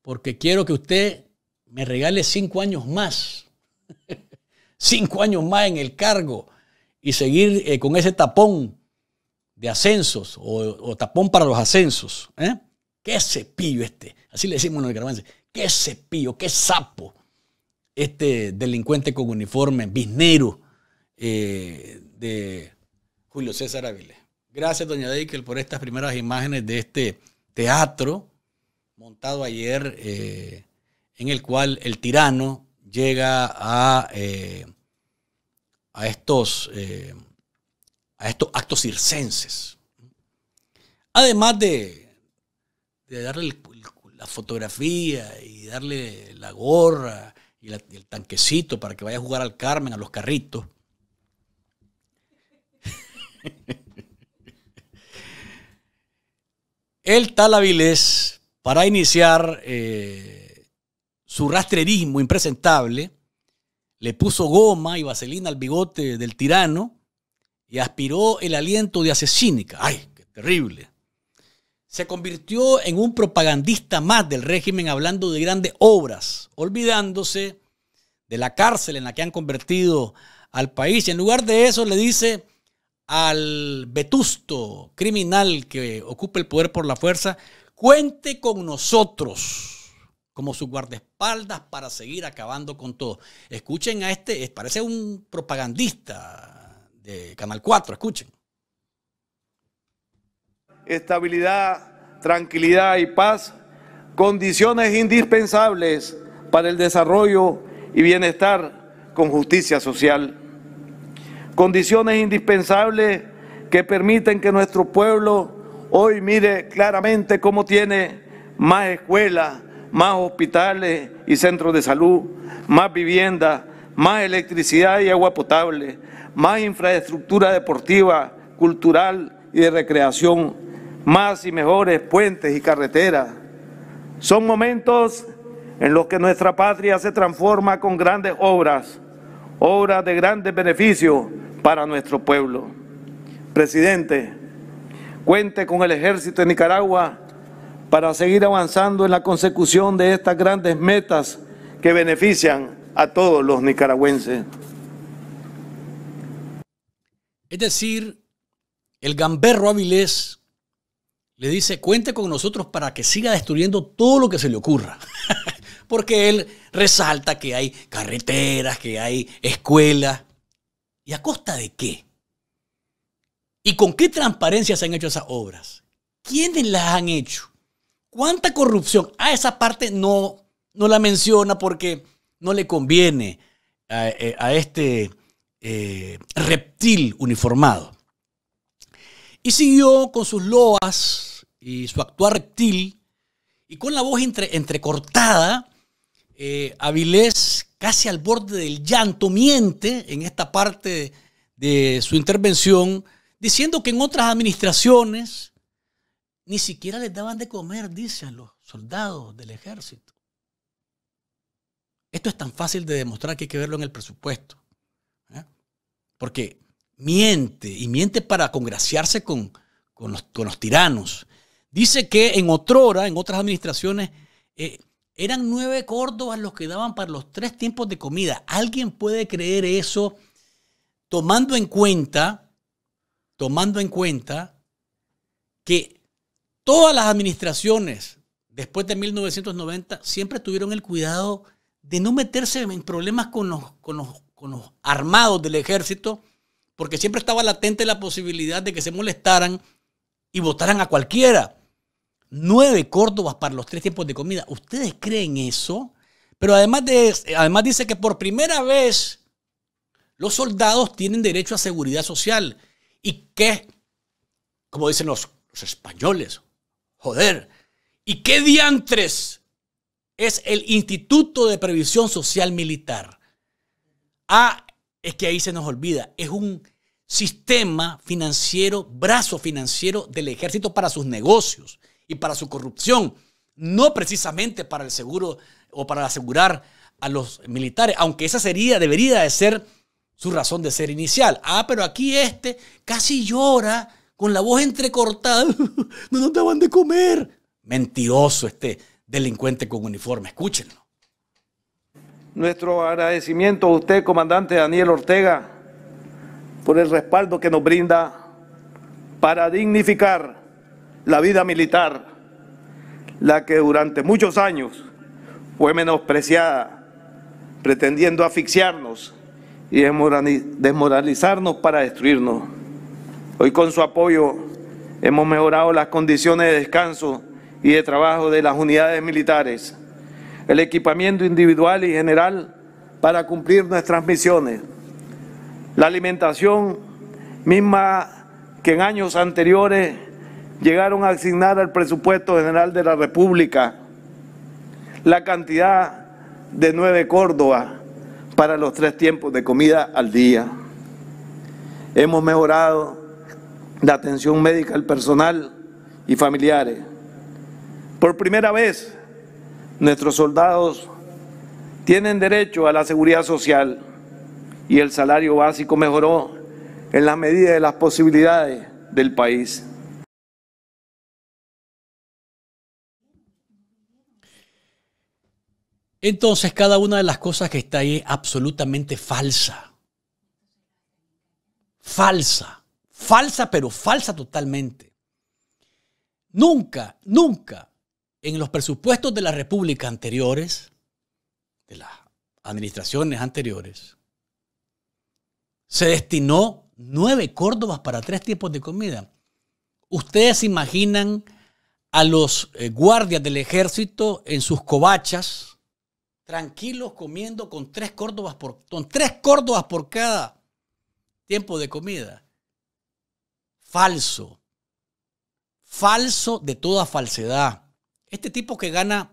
porque quiero que usted me regale cinco años más. [laughs] cinco años más en el cargo y seguir eh, con ese tapón de ascensos o, tapón para los ascensos. ¿eh? ¿Qué cepillo este? Así le decimos los nicaragüenses. ¿Qué cepillo? ¿Qué sapo? Este delincuente con uniforme, bisnero eh, de Julio César Avilés. Gracias, doña Deikel, por estas primeras imágenes de este teatro montado ayer eh, en el cual el tirano llega a, a estos a estos actos circenses. Además de, darle la fotografía y darle la gorra y, el tanquecito para que vaya a jugar al Carmen, a los carritos. [laughs] el tal Avilés, para iniciar eh, su rastrerismo impresentable, le puso goma y vaselina al bigote del tirano y aspiró el aliento de asesínica. ¡Ay, qué terrible! Se convirtió en un propagandista más del régimen hablando de grandes obras, olvidándose de la cárcel en la que han convertido al país. Y en lugar de eso le dice al vetusto criminal que ocupa el poder por la fuerza, cuente con nosotros como su guardaespaldas para seguir acabando con todo. Escuchen a este, parece un propagandista de Canal 4. Escuchen. Estabilidad, tranquilidad y paz, condiciones indispensables para el desarrollo y bienestar con justicia social. Condiciones indispensables que permiten que nuestro pueblo hoy mire claramente cómo tiene más escuelas, más hospitales y centros de salud, más viviendas, más electricidad y agua potable, más infraestructura deportiva, cultural y de recreación, más y mejores puentes y carreteras. Son momentos en los que nuestra patria se transforma con grandes obras, obras de grandes beneficios para nuestro pueblo. Presidente, cuente con el ejército de Nicaragua para seguir avanzando en la consecución de estas grandes metas que benefician a todos los nicaragüenses. Es decir, el gamberro Avilés le dice, cuente con nosotros para que siga destruyendo todo lo que se le ocurra. [laughs] Porque él resalta que hay carreteras, que hay escuelas. ¿Y a costa de qué? ¿Y con qué transparencia se han hecho esas obras? ¿Quiénes las han hecho? ¿Cuánta corrupción? A ah, esa parte no, no la menciona porque no le conviene a, eh, a este eh, reptil uniformado. Y siguió con sus loas y su actuar reptil, y con la voz entrecortada, eh, Avilés, casi al borde del llanto, miente en esta parte de, su intervención, diciendo que en otras administraciones ni siquiera les daban de comer, dicen los soldados del ejército. Esto es tan fácil de demostrar que hay que verlo en el presupuesto porque miente y miente para congraciarse con, los, tiranos. Dice que en otrora, en otras administraciones, eh, eran nueve córdobas los que daban para los tres tiempos de comida. ¿Alguien puede creer eso tomando en cuenta, tomando en cuenta que todas las administraciones después de 1990 siempre tuvieron el cuidado de no meterse en problemas con los, con los con los armados del ejército, porque siempre estaba latente la posibilidad de que se molestaran y votaran a cualquiera. Nueve Córdobas para los tres tiempos de comida. ¿Ustedes creen eso? Pero además, de, además dice que por primera vez los soldados tienen derecho a seguridad social. ¿Y que Como dicen los, los españoles. Joder. ¿Y qué diantres es el Instituto de Previsión Social Militar? Ah, es que ahí se nos olvida. Es un sistema financiero, brazo financiero del ejército para sus negocios y para su corrupción. No precisamente para el seguro o para asegurar a los militares, aunque esa sería, debería de ser su razón de ser inicial. Ah, pero aquí este casi llora con la voz entrecortada. [laughs] no nos daban de comer. Mentiroso este delincuente con uniforme. Escúchenlo. Nuestro agradecimiento a usted, comandante Daniel Ortega, por el respaldo que nos brinda para dignificar la vida militar, la que durante muchos años fue menospreciada, pretendiendo asfixiarnos y desmoralizarnos para destruirnos. Hoy con su apoyo hemos mejorado las condiciones de descanso y de trabajo de las unidades militares el equipamiento individual y general para cumplir nuestras misiones, la alimentación misma que en años anteriores llegaron a asignar al presupuesto general de la República la cantidad de nueve Córdoba para los tres tiempos de comida al día. Hemos mejorado la atención médica al personal y familiares. Por primera vez, Nuestros soldados tienen derecho a la seguridad social y el salario básico mejoró en la medida de las posibilidades del país. Entonces, cada una de las cosas que está ahí es absolutamente falsa. Falsa. Falsa, pero falsa totalmente. Nunca, nunca en los presupuestos de la República anteriores, de las administraciones anteriores, se destinó nueve Córdobas para tres tipos de comida. Ustedes imaginan a los eh, guardias del ejército en sus cobachas, tranquilos comiendo con tres Córdobas por, con tres Córdobas por cada tiempo de comida. Falso. Falso de toda falsedad. Este tipo que gana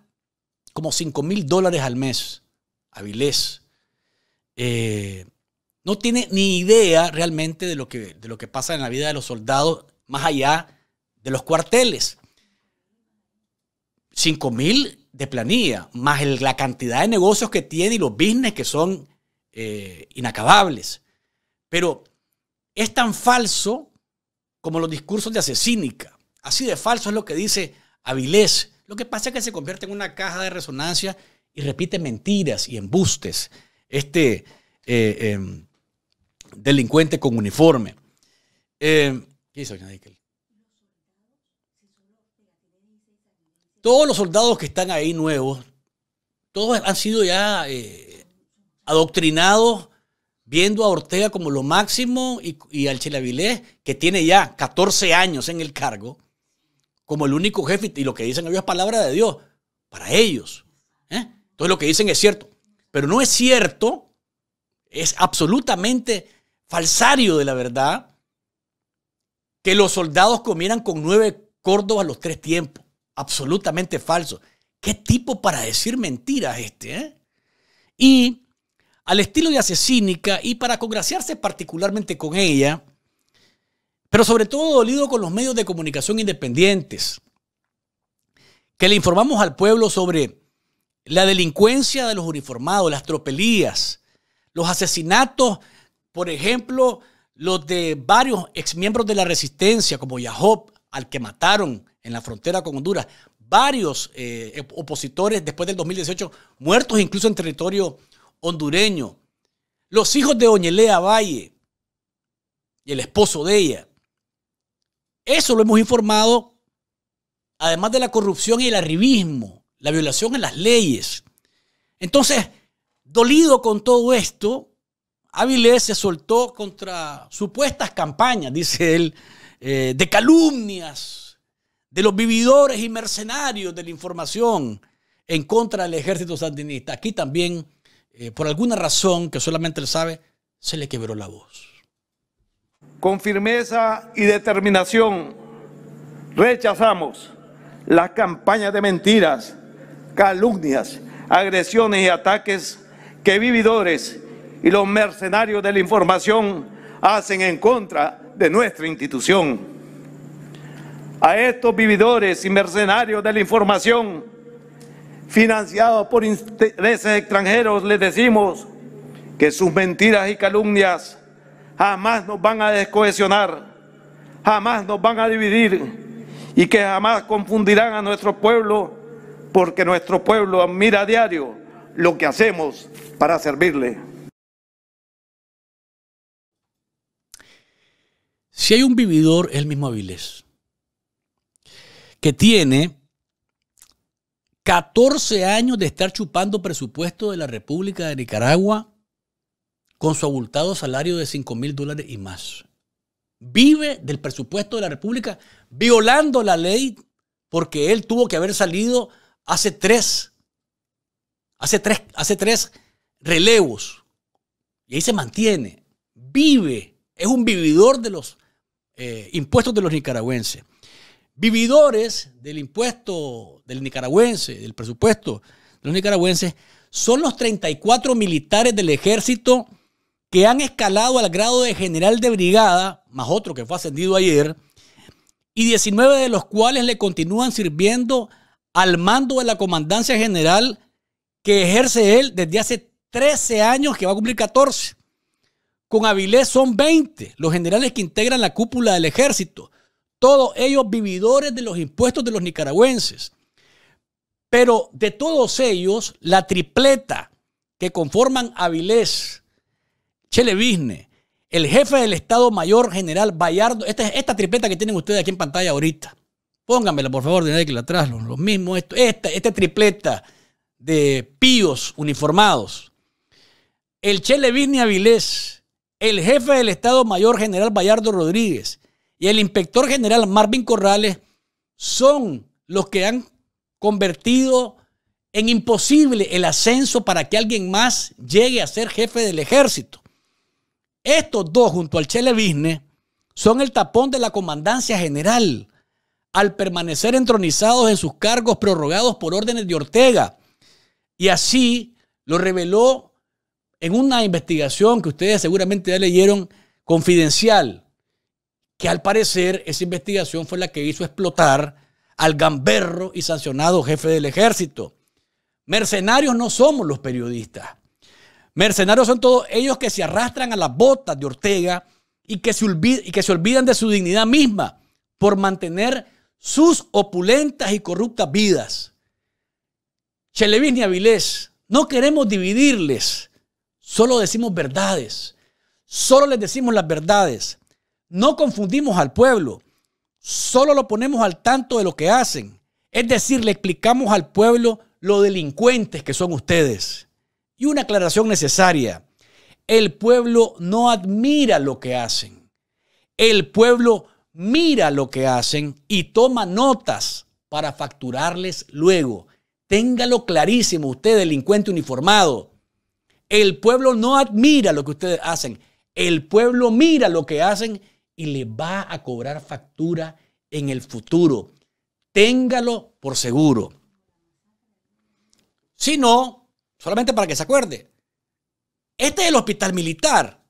como 5 mil dólares al mes, Avilés, eh, no tiene ni idea realmente de lo, que, lo que pasa en la vida de los soldados más allá de los cuarteles. 5 mil de planilla, más la cantidad de negocios que tiene y los business que son eh, inacabables. Pero es tan falso como los discursos de asesínica. Así de falso es lo que dice Avilés lo que pasa es que se convierte en una caja de resonancia y repite mentiras y embustes. Este eh, em, delincuente con uniforme. Em, ¿Qué hizo Todos los soldados que están ahí nuevos, todos han sido ya eh, adoctrinados viendo a Ortega como lo máximo y, al Chilavilés, que tiene ya 14 años en el cargo como el único jefe y lo que dicen ellos es palabra de Dios para ellos. ¿eh? Entonces lo que dicen es cierto, pero no es cierto, es absolutamente falsario de la verdad que los soldados comieran con nueve córdobas los tres tiempos. Absolutamente falso. ¿Qué tipo para decir mentiras este? ¿eh? Y al estilo de asesínica y para congraciarse particularmente con ella, pero sobre todo dolido con los medios de comunicación independientes, que le informamos al pueblo sobre la delincuencia de los uniformados, las tropelías, los asesinatos, por ejemplo, los de varios exmiembros de la resistencia, como Yajob, al que mataron en la frontera con Honduras, varios eh, opositores después del 2018 muertos incluso en territorio hondureño, los hijos de Oñelea Valle y el esposo de ella, eso lo hemos informado, además de la corrupción y el arribismo, la violación en las leyes. Entonces, dolido con todo esto, Avilés se soltó contra supuestas campañas, dice él, eh, de calumnias de los vividores y mercenarios de la información en contra del ejército sandinista. Aquí también, eh, por alguna razón que solamente él sabe, se le quebró la voz. Con firmeza y determinación rechazamos las campañas de mentiras, calumnias, agresiones y ataques que vividores y los mercenarios de la información hacen en contra de nuestra institución. A estos vividores y mercenarios de la información, financiados por intereses extranjeros, les decimos que sus mentiras y calumnias jamás nos van a descohesionar, jamás nos van a dividir y que jamás confundirán a nuestro pueblo porque nuestro pueblo admira a diario lo que hacemos para servirle. Si hay un vividor, el mismo Avilés, que tiene 14 años de estar chupando presupuesto de la República de Nicaragua con su abultado salario de 5 mil dólares y más. Vive del presupuesto de la República violando la ley porque él tuvo que haber salido hace tres, hace tres, hace tres relevos. Y ahí se mantiene, vive, es un vividor de los eh, impuestos de los nicaragüenses. Vividores del impuesto del nicaragüense, del presupuesto de los nicaragüenses, son los 34 militares del ejército que han escalado al grado de general de brigada, más otro que fue ascendido ayer, y 19 de los cuales le continúan sirviendo al mando de la comandancia general que ejerce él desde hace 13 años, que va a cumplir 14. Con Avilés son 20 los generales que integran la cúpula del ejército, todos ellos vividores de los impuestos de los nicaragüenses. Pero de todos ellos, la tripleta que conforman Avilés, Chelevisne, el jefe del Estado Mayor General Bayardo, esta, esta tripleta que tienen ustedes aquí en pantalla ahorita, pónganmela por favor, de que la atrás, lo mismo esta, esta tripleta de píos uniformados, el Chelevisne Avilés, el jefe del Estado Mayor General Bayardo Rodríguez y el inspector general Marvin Corrales son los que han convertido en imposible el ascenso para que alguien más llegue a ser jefe del ejército. Estos dos, junto al Chele son el tapón de la Comandancia General al permanecer entronizados en sus cargos prorrogados por órdenes de Ortega. Y así lo reveló en una investigación que ustedes seguramente ya leyeron, confidencial, que al parecer esa investigación fue la que hizo explotar al gamberro y sancionado jefe del ejército. Mercenarios no somos los periodistas. Mercenarios son todos ellos que se arrastran a las botas de Ortega y que se, olvidan de su dignidad misma por mantener sus opulentas y corruptas vidas. Chelevis ni Avilés, no queremos dividirles, solo decimos verdades, solo les decimos las verdades, no confundimos al pueblo, solo lo ponemos al tanto de lo que hacen, es decir, le explicamos al pueblo lo delincuentes que son ustedes. Y una aclaración necesaria. El pueblo no admira lo que hacen. El pueblo mira lo que hacen y toma notas para facturarles luego. Téngalo clarísimo, usted delincuente uniformado. El pueblo no admira lo que ustedes hacen. El pueblo mira lo que hacen y le va a cobrar factura en el futuro. Téngalo por seguro. Si no, Solamente para que se acuerde. Este es el hospital militar.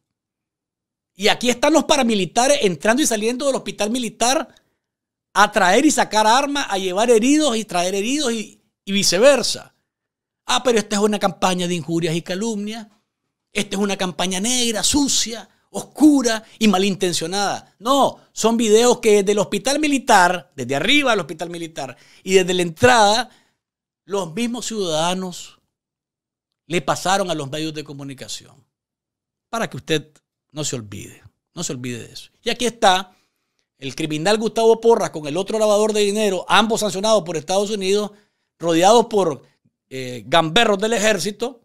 Y aquí están los paramilitares entrando y saliendo del hospital militar a traer y sacar armas, a llevar heridos y traer heridos y, viceversa. Ah, pero esta es una campaña de injurias y calumnias. Esta es una campaña negra, sucia, oscura y malintencionada. No, son videos que desde el hospital militar, desde arriba del hospital militar y desde la entrada, los mismos ciudadanos le pasaron a los medios de comunicación. Para que usted no se olvide, no se olvide de eso. Y aquí está el criminal Gustavo Porras con el otro lavador de dinero, ambos sancionados por Estados Unidos, rodeados por eh, gamberros del ejército,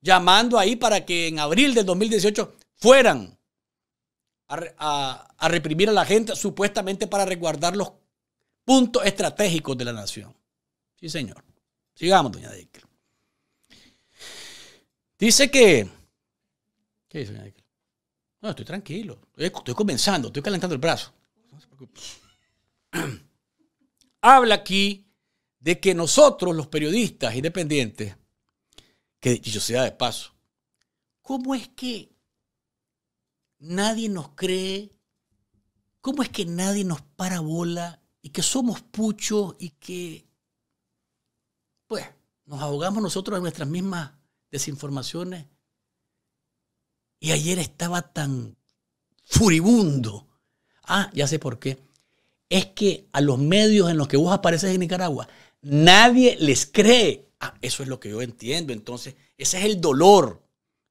llamando ahí para que en abril del 2018 fueran a, reprimir a la gente, supuestamente para resguardar los puntos estratégicos de la nación. Sí, señor. Sigamos, doña Dick. Dice que... ¿Qué dice Michael? No, estoy tranquilo. Estoy, comenzando, estoy calentando el brazo. [sniffs] Habla aquí de que nosotros, los periodistas independientes, que yo sea de paso, ¿cómo es que nadie nos cree? ¿Cómo es que nadie nos para bola y que somos puchos y que, pues, nos ahogamos nosotros en nuestras mismas desinformaciones. Y ayer estaba tan furibundo. Ah, ya sé por qué. Es que a los medios en los que vos apareces en Nicaragua, nadie les cree. Ah, eso es lo que yo entiendo. Entonces, ese es el dolor.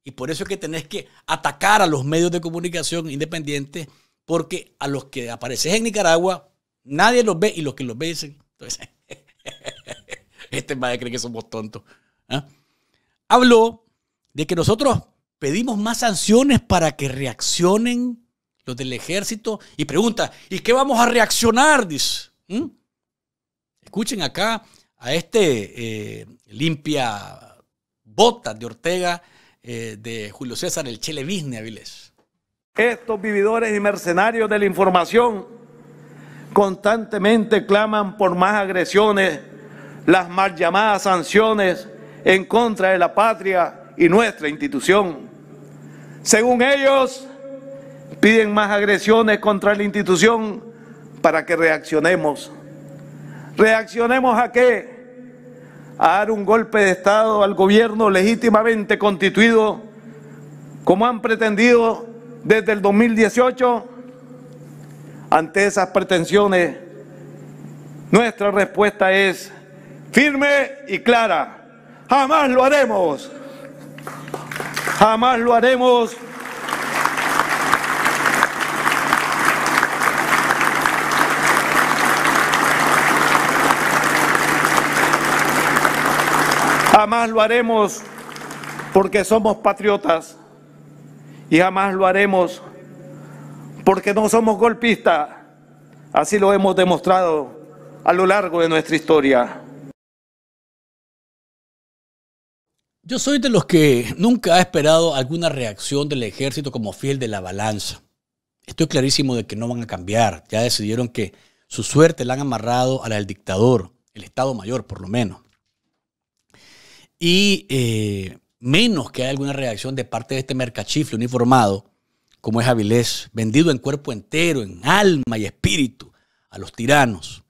Y por eso es que tenés que atacar a los medios de comunicación independientes, porque a los que apareces en Nicaragua, nadie los ve y los que los ve dicen, entonces, [laughs] este madre cree que somos tontos. ¿Ah? habló de que nosotros pedimos más sanciones para que reaccionen los del ejército y pregunta, ¿y qué vamos a reaccionar? Dice. ¿Mm? Escuchen acá a este eh, limpia bota de Ortega eh, de Julio César, el Chelevisne Avilés. Estos vividores y mercenarios de la información constantemente claman por más agresiones, las mal llamadas sanciones en contra de la patria y nuestra institución. Según ellos, piden más agresiones contra la institución para que reaccionemos. ¿Reaccionemos a qué? A dar un golpe de Estado al gobierno legítimamente constituido, como han pretendido desde el 2018. Ante esas pretensiones, nuestra respuesta es firme y clara Jamás lo haremos. Jamás lo haremos. Jamás lo haremos porque somos patriotas y jamás lo haremos porque no somos golpistas. Así lo hemos demostrado a lo largo de nuestra historia. Yo soy de los que nunca ha esperado alguna reacción del ejército como fiel de la balanza. Estoy clarísimo de que no van a cambiar. Ya decidieron que su suerte la han amarrado a la del dictador, el Estado Mayor por lo menos. Y eh, menos que haya alguna reacción de parte de este mercachifle uniformado, como es Avilés, vendido en cuerpo entero, en alma y espíritu, a los tiranos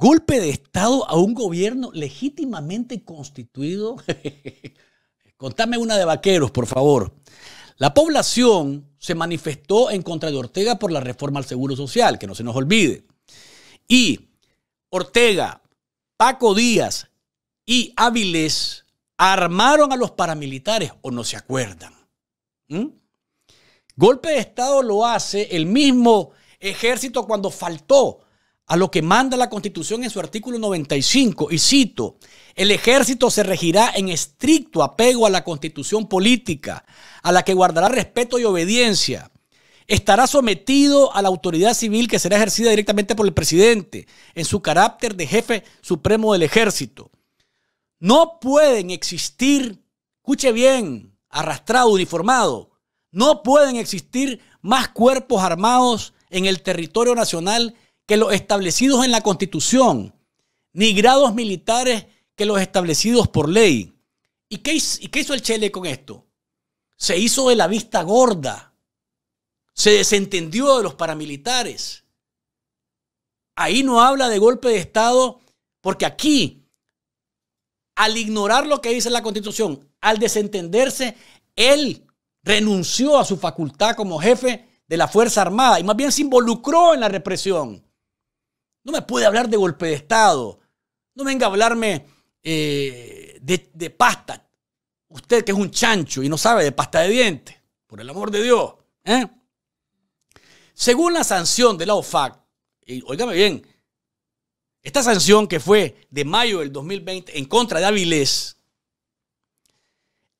golpe de Estado a un gobierno legítimamente constituido. [laughs] Contame una de vaqueros, por favor. La población se manifestó en contra de Ortega por la reforma al Seguro Social, que no se nos olvide. Y Ortega, Paco Díaz y Áviles armaron a los paramilitares o no se acuerdan. ¿Mm? Golpe de Estado lo hace el mismo ejército cuando faltó a lo que manda la Constitución en su artículo 95, y cito, el ejército se regirá en estricto apego a la Constitución política, a la que guardará respeto y obediencia. Estará sometido a la autoridad civil que será ejercida directamente por el presidente en su carácter de jefe supremo del ejército. No pueden existir, escuche bien, arrastrado, uniformado, no pueden existir más cuerpos armados en el territorio nacional que los establecidos en la Constitución, ni grados militares que los establecidos por ley. ¿Y qué, hizo el Chele con esto? Se hizo de la vista gorda. Se desentendió de los paramilitares. Ahí no habla de golpe de Estado, porque aquí, al ignorar lo que dice la Constitución, al desentenderse, él renunció a su facultad como jefe de la Fuerza Armada y más bien se involucró en la represión. No me puede hablar de golpe de Estado. No venga a hablarme eh, de, pasta. Usted que es un chancho y no sabe de pasta de dientes. Por el amor de Dios. ¿eh? Según la sanción de la OFAC, y óigame bien, esta sanción que fue de mayo del 2020 en contra de Avilés,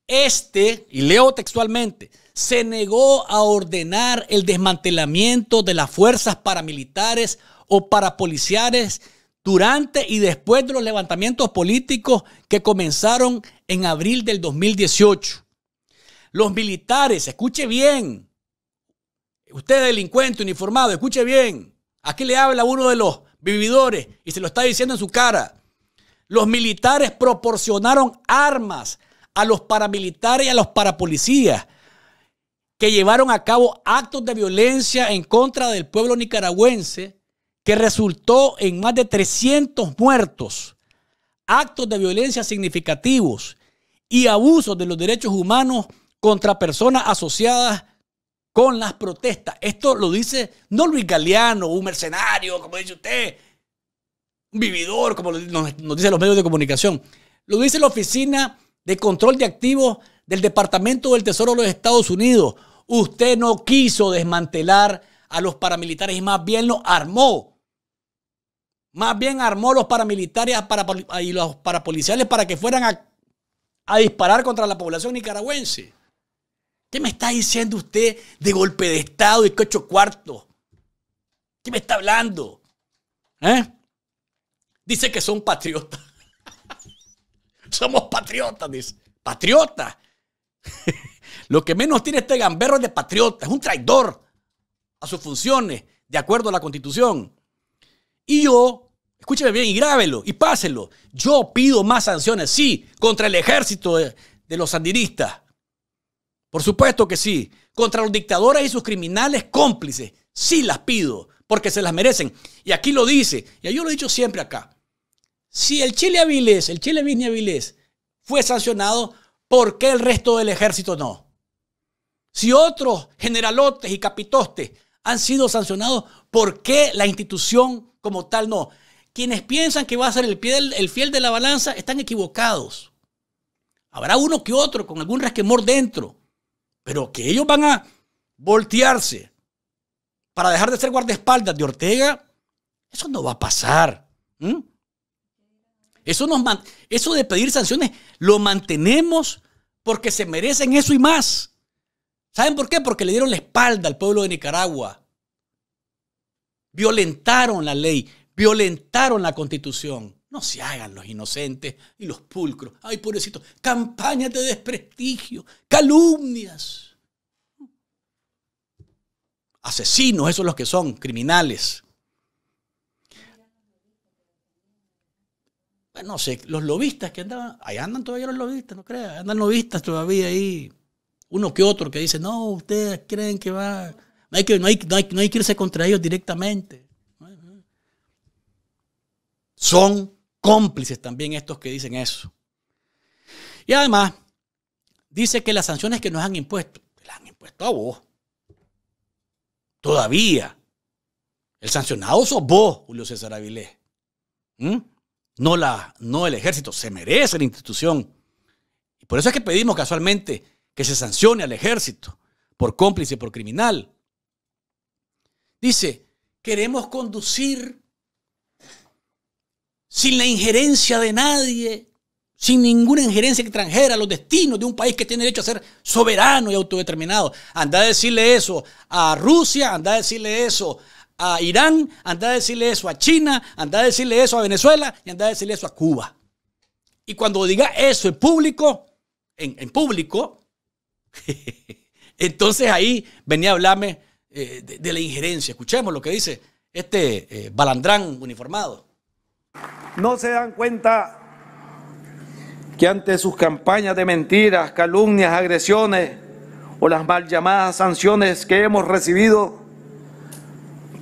este, y leo textualmente, se negó a ordenar el desmantelamiento de las fuerzas paramilitares o parapoliciares durante y después de los levantamientos políticos que comenzaron en abril del 2018. Los militares, escuche bien, usted delincuente uniformado, escuche bien, aquí le habla uno de los vividores y se lo está diciendo en su cara. Los militares proporcionaron armas a los paramilitares y a los parapolicías que llevaron a cabo actos de violencia en contra del pueblo nicaragüense que resultó en más de 300 muertos, actos de violencia significativos y abusos de los derechos humanos contra personas asociadas con las protestas. Esto lo dice no Luis Galeano, un mercenario, como dice usted, un vividor, como nos, dicen los medios de comunicación. Lo dice la Oficina de Control de Activos del Departamento del Tesoro de los Estados Unidos. Usted no quiso desmantelar a los paramilitares y más bien lo armó. Más bien armó los paramilitares para, y los parapoliciales para que fueran a, disparar contra la población nicaragüense. ¿Qué me está diciendo usted de golpe de Estado y cocho cuarto? ¿Qué me está hablando? ¿Eh? Dice que son patriotas. [laughs] Somos patriotas, dice. Patriotas. [laughs] Lo que menos tiene este gamberro es de patriota, es un traidor a sus funciones, de acuerdo a la constitución. Y yo, escúcheme bien y grábelo y páselo. Yo pido más sanciones, sí, contra el ejército de, los sandinistas. Por supuesto que sí. Contra los dictadores y sus criminales cómplices. Sí las pido, porque se las merecen. Y aquí lo dice, y yo lo he dicho siempre acá. Si el Chile Avilés, el Chile Bisne Avilés, fue sancionado, ¿por qué el resto del ejército no? Si otros generalotes y capitostes han sido sancionados, ¿Por qué la institución como tal no? Quienes piensan que va a ser el, el fiel de la balanza están equivocados. Habrá uno que otro con algún resquemor dentro, pero que ellos van a voltearse para dejar de ser guardaespaldas de Ortega, eso no va a pasar. Eso, nos, eso de pedir sanciones lo mantenemos porque se merecen eso y más. ¿Saben por qué? Porque le dieron la espalda al pueblo de Nicaragua violentaron la ley, violentaron la constitución. No se hagan los inocentes y los pulcros. Ay, pobrecito, campañas de desprestigio, calumnias. Asesinos, esos los que son, criminales. no sé, los lobistas que andaban, ahí andan todavía los lobistas, no crean andan lobistas todavía ahí, uno que otro que dice, no, ustedes creen que va no hay que, no hay, irse contra ellos directamente. Son cómplices también estos que dicen eso. Y además, dice que las sanciones que nos han impuesto, las han impuesto a vos. Todavía. El sancionado sos vos, Julio César Avilés. ¿Mm? No, la, no el ejército, se merece la institución. Y por eso es que pedimos casualmente que se sancione al ejército por cómplice, por criminal. Dice, queremos conducir sin la injerencia de nadie, sin ninguna injerencia extranjera, los destinos de un país que tiene derecho a ser soberano y autodeterminado. Anda a decirle eso a Rusia, anda a decirle eso a Irán, anda a decirle eso a China, anda a decirle eso a Venezuela y anda a decirle eso a Cuba. Y cuando diga eso en público, en, en público, [laughs] entonces ahí venía a hablarme eh, de, la injerencia. Escuchemos lo que dice este eh, balandrán uniformado. No se dan cuenta que ante sus campañas de mentiras, calumnias, agresiones o las mal llamadas sanciones que hemos recibido,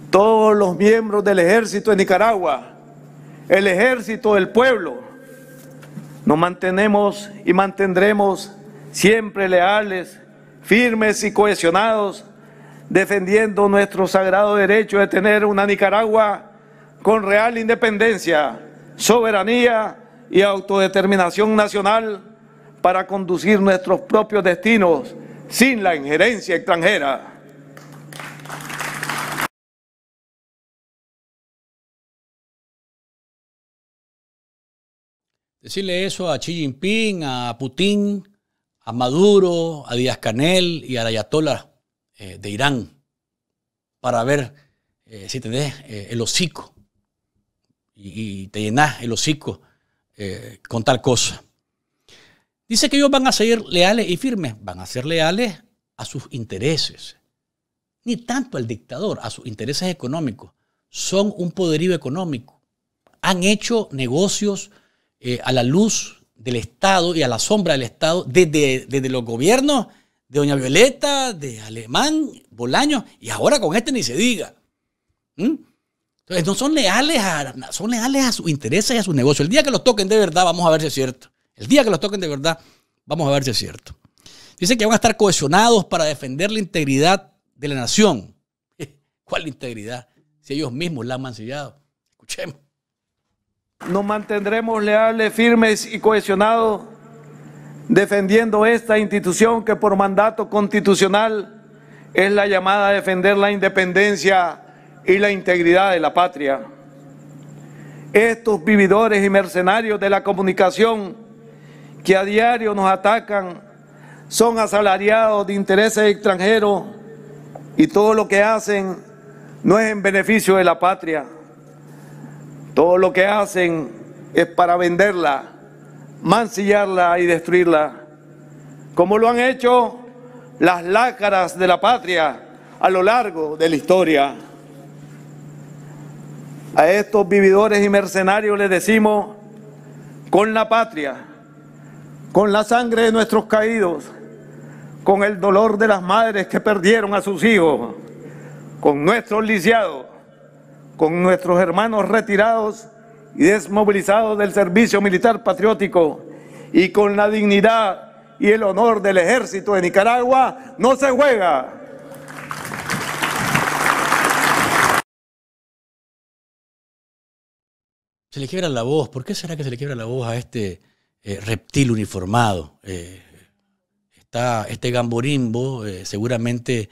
todos los miembros del ejército de Nicaragua, el ejército del pueblo, nos mantenemos y mantendremos siempre leales, firmes y cohesionados defendiendo nuestro sagrado derecho de tener una Nicaragua con real independencia, soberanía y autodeterminación nacional para conducir nuestros propios destinos sin la injerencia extranjera. Decirle eso a Xi Jinping, a Putin, a Maduro, a Díaz Canel y a Ayatollah eh, de Irán para ver eh, si tenés eh, el hocico y, te llenás el hocico con tal cosa. Dice que ellos van a seguir leales y firmes, van a ser leales a sus intereses, ni tanto al dictador, a sus intereses económicos. Son un poderío económico. Han hecho negocios a la luz del Estado y a la sombra del Estado desde, desde los gobiernos de Doña Violeta, de Alemán, Bolaño, y ahora con este ni se diga. ¿Mm? Entonces no son leales, a, son leales a sus intereses y a sus negocios. El día que los toquen de verdad, vamos a ver si es cierto. El día que los toquen de verdad, vamos a ver si es cierto. Dicen que van a estar cohesionados para defender la integridad de la nación. [laughs] ¿Cuál integridad? Si ellos mismos la han mancillado. Escuchemos. Nos mantendremos leales, firmes y cohesionados defendiendo esta institución que por mandato constitucional es la llamada a defender la independencia y la integridad de la patria. Estos vividores y mercenarios de la comunicación que a diario nos atacan son asalariados de intereses extranjeros y todo lo que hacen no es en beneficio de la patria. Todo lo que hacen es para venderla mancillarla y destruirla, como lo han hecho las lácaras de la patria a lo largo de la historia. A estos vividores y mercenarios les decimos, con la patria, con la sangre de nuestros caídos, con el dolor de las madres que perdieron a sus hijos, con nuestros lisiados, con nuestros hermanos retirados, y desmovilizado del servicio militar patriótico y con la dignidad y el honor del ejército de Nicaragua no se juega. Se le quiebra la voz. ¿Por qué será que se le quiebra la voz a este eh, reptil uniformado? Eh, está este gamborimbo eh, seguramente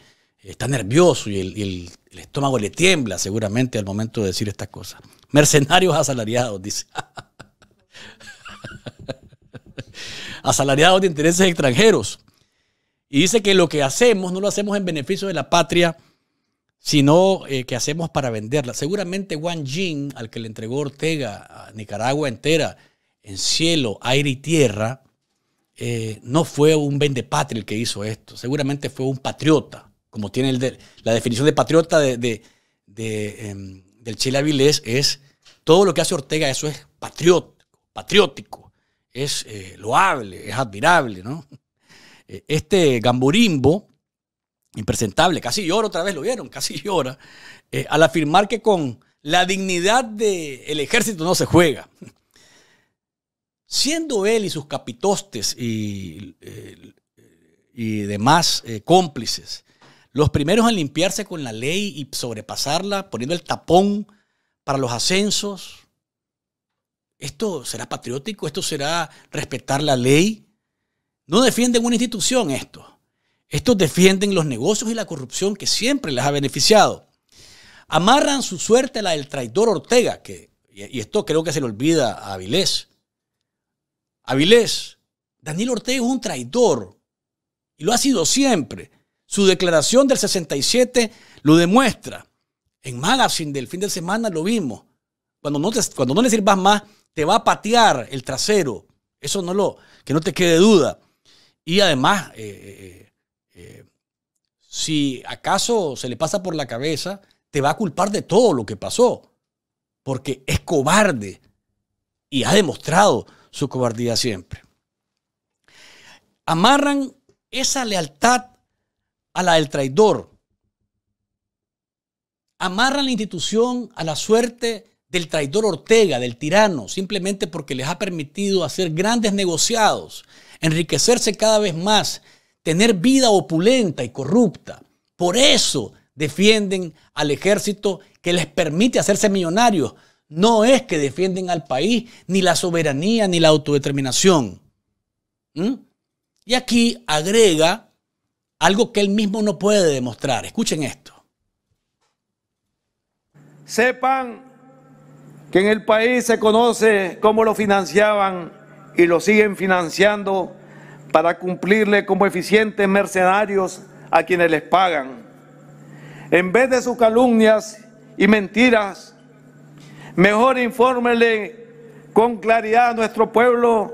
está nervioso y, el, estómago le tiembla seguramente al momento de decir estas cosas. Mercenarios asalariados, dice. [laughs] asalariados de intereses extranjeros. Y dice que lo que hacemos no lo hacemos en beneficio de la patria, sino eh, que hacemos para venderla. Seguramente Wang Jin, al que le entregó Ortega a Nicaragua entera, en cielo, aire y tierra, eh, no fue un vendepatria el que hizo esto. Seguramente fue un patriota, como tiene la definición de patriota de, em, del Chile Avilés, es todo lo que hace Ortega, eso es patriótico, patriótico, es eh, loable, es admirable, ¿no? Eh, este gamburimbo, impresentable, casi llora otra vez, lo vieron, casi [laughs] llora, eh, al afirmar que con la dignidad del ejército no se juega. Siendo él y sus capitostes y, demás cómplices los primeros en limpiarse con la ley y sobrepasarla, poniendo el tapón para los ascensos. ¿Esto será patriótico? ¿Esto será respetar la ley? No defienden una institución esto. Estos defienden los negocios y la corrupción que siempre les ha beneficiado. Amarran su suerte a la del traidor Ortega, que, y esto creo que se le olvida a Avilés. Avilés, Daniel Ortega es un traidor y lo ha sido siempre. Su declaración del 67 lo demuestra. En Magazine del fin de semana lo vimos. Cuando no, cuando le sirvas más, te va a patear el trasero. Eso no lo, que no te quede duda. Y además, eh, eh, eh, si acaso se le pasa por la cabeza, te va a culpar de todo lo que pasó. Porque es cobarde y ha demostrado su cobardía siempre. Amarran esa lealtad a la del traidor. Amarran la institución a la suerte del traidor Ortega, del tirano, simplemente porque les ha permitido hacer grandes negociados, enriquecerse cada vez más, tener vida opulenta y corrupta. Por eso defienden al ejército que les permite hacerse millonarios. No es que defienden al país, ni la soberanía, ni la autodeterminación. ¿Mm? Y aquí agrega algo que él mismo no puede demostrar. Escuchen esto. Sepan que en el país se conoce cómo lo financiaban y lo siguen financiando para cumplirle como eficientes mercenarios a quienes les pagan. En vez de sus calumnias y mentiras, mejor infórmenle con claridad a nuestro pueblo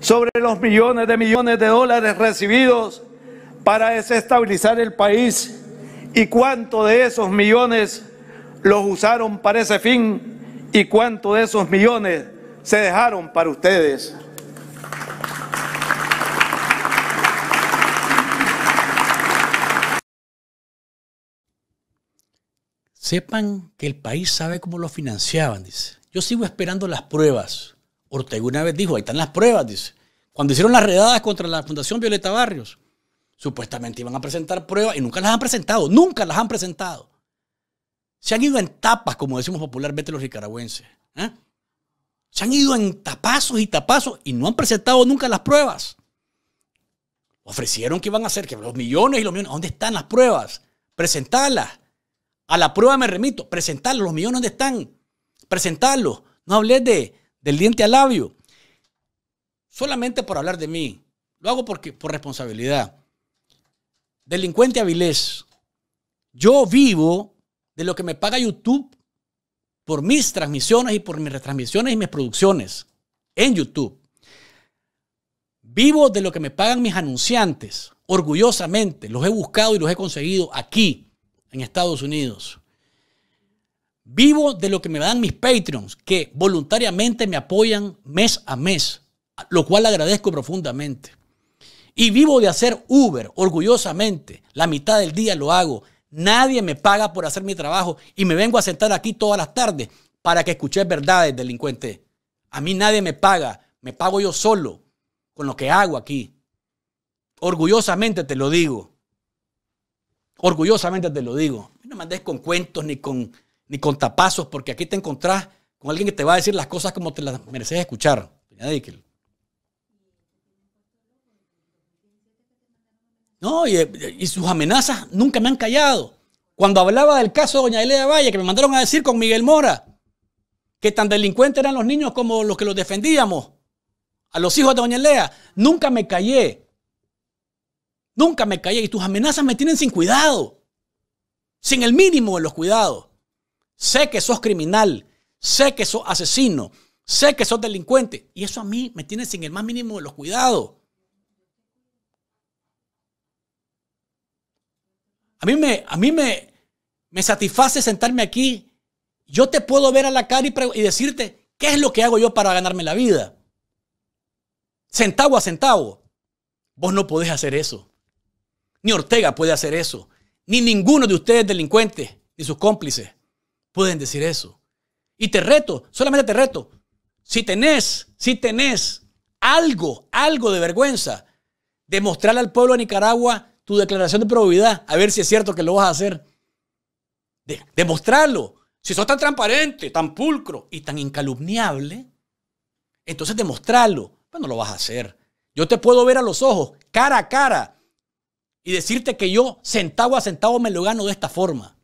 sobre los millones de millones de dólares recibidos para desestabilizar el país y cuánto de esos millones los usaron para ese fin y cuánto de esos millones se dejaron para ustedes. Sepan que el país sabe cómo lo financiaban, dice. Yo sigo esperando las pruebas. Ortega una vez dijo, ahí están las pruebas, dice. Cuando hicieron las redadas contra la Fundación Violeta Barrios, Supuestamente iban a presentar pruebas y nunca las han presentado, nunca las han presentado. Se han ido en tapas, como decimos popularmente los nicaragüenses. ¿eh? Se han ido en tapazos y tapazos y no han presentado nunca las pruebas. Ofrecieron que iban a hacer, que los millones y los millones, ¿dónde están las pruebas? Presentarlas. A la prueba me remito, presentarlas, los millones dónde están. Presentarlos. No hablé de, del diente al labio. Solamente por hablar de mí. Lo hago porque, por responsabilidad delincuente Avilés, yo vivo de lo que me paga YouTube por mis transmisiones y por mis retransmisiones y mis producciones en YouTube. Vivo de lo que me pagan mis anunciantes, orgullosamente. Los he buscado y los he conseguido aquí, en Estados Unidos. Vivo de lo que me dan mis Patreons, que voluntariamente me apoyan mes a mes, lo cual agradezco profundamente. Y vivo de hacer Uber, orgullosamente. La mitad del día lo hago. Nadie me paga por hacer mi trabajo y me vengo a sentar aquí todas las tardes para que escuches verdades, delincuente. A mí nadie me paga, me pago yo solo con lo que hago aquí. Orgullosamente te lo digo. Orgullosamente te lo digo. No me andes con cuentos ni con, ni con tapazos porque aquí te encontrás con alguien que te va a decir las cosas como te las mereces escuchar. No, y, sus amenazas nunca me han callado. Cuando hablaba del caso de Doña Elea Valle, que me mandaron a decir con Miguel Mora, que tan delincuentes eran los niños como los que los defendíamos, a los hijos de Doña Elea, nunca me callé. Nunca me callé. Y tus amenazas me tienen sin cuidado, sin el mínimo de los cuidados. Sé que sos criminal, sé que sos asesino, sé que sos delincuente. Y eso a mí me tiene sin el más mínimo de los cuidados. A mí me, a mí me, satisface sentarme aquí. Yo te puedo ver a la cara y, decirte qué es lo que hago yo para ganarme la vida. Centavo a centavo. Vos no podés hacer eso. Ni Ortega puede hacer eso. Ni ninguno de ustedes delincuentes, ni sus cómplices, pueden decir eso. Y te reto, solamente te reto. Si tenés, si tenés algo, algo de vergüenza, demostrarle al pueblo de Nicaragua tu declaración de probidad. a ver si es cierto que lo vas a hacer. De, demostrarlo. Si sos tan transparente, tan pulcro y tan incalumniable, entonces demostrarlo. Pues no lo vas a hacer. Yo te puedo ver a los ojos, cara a cara, y decirte que yo centavo a centavo me lo gano de esta forma.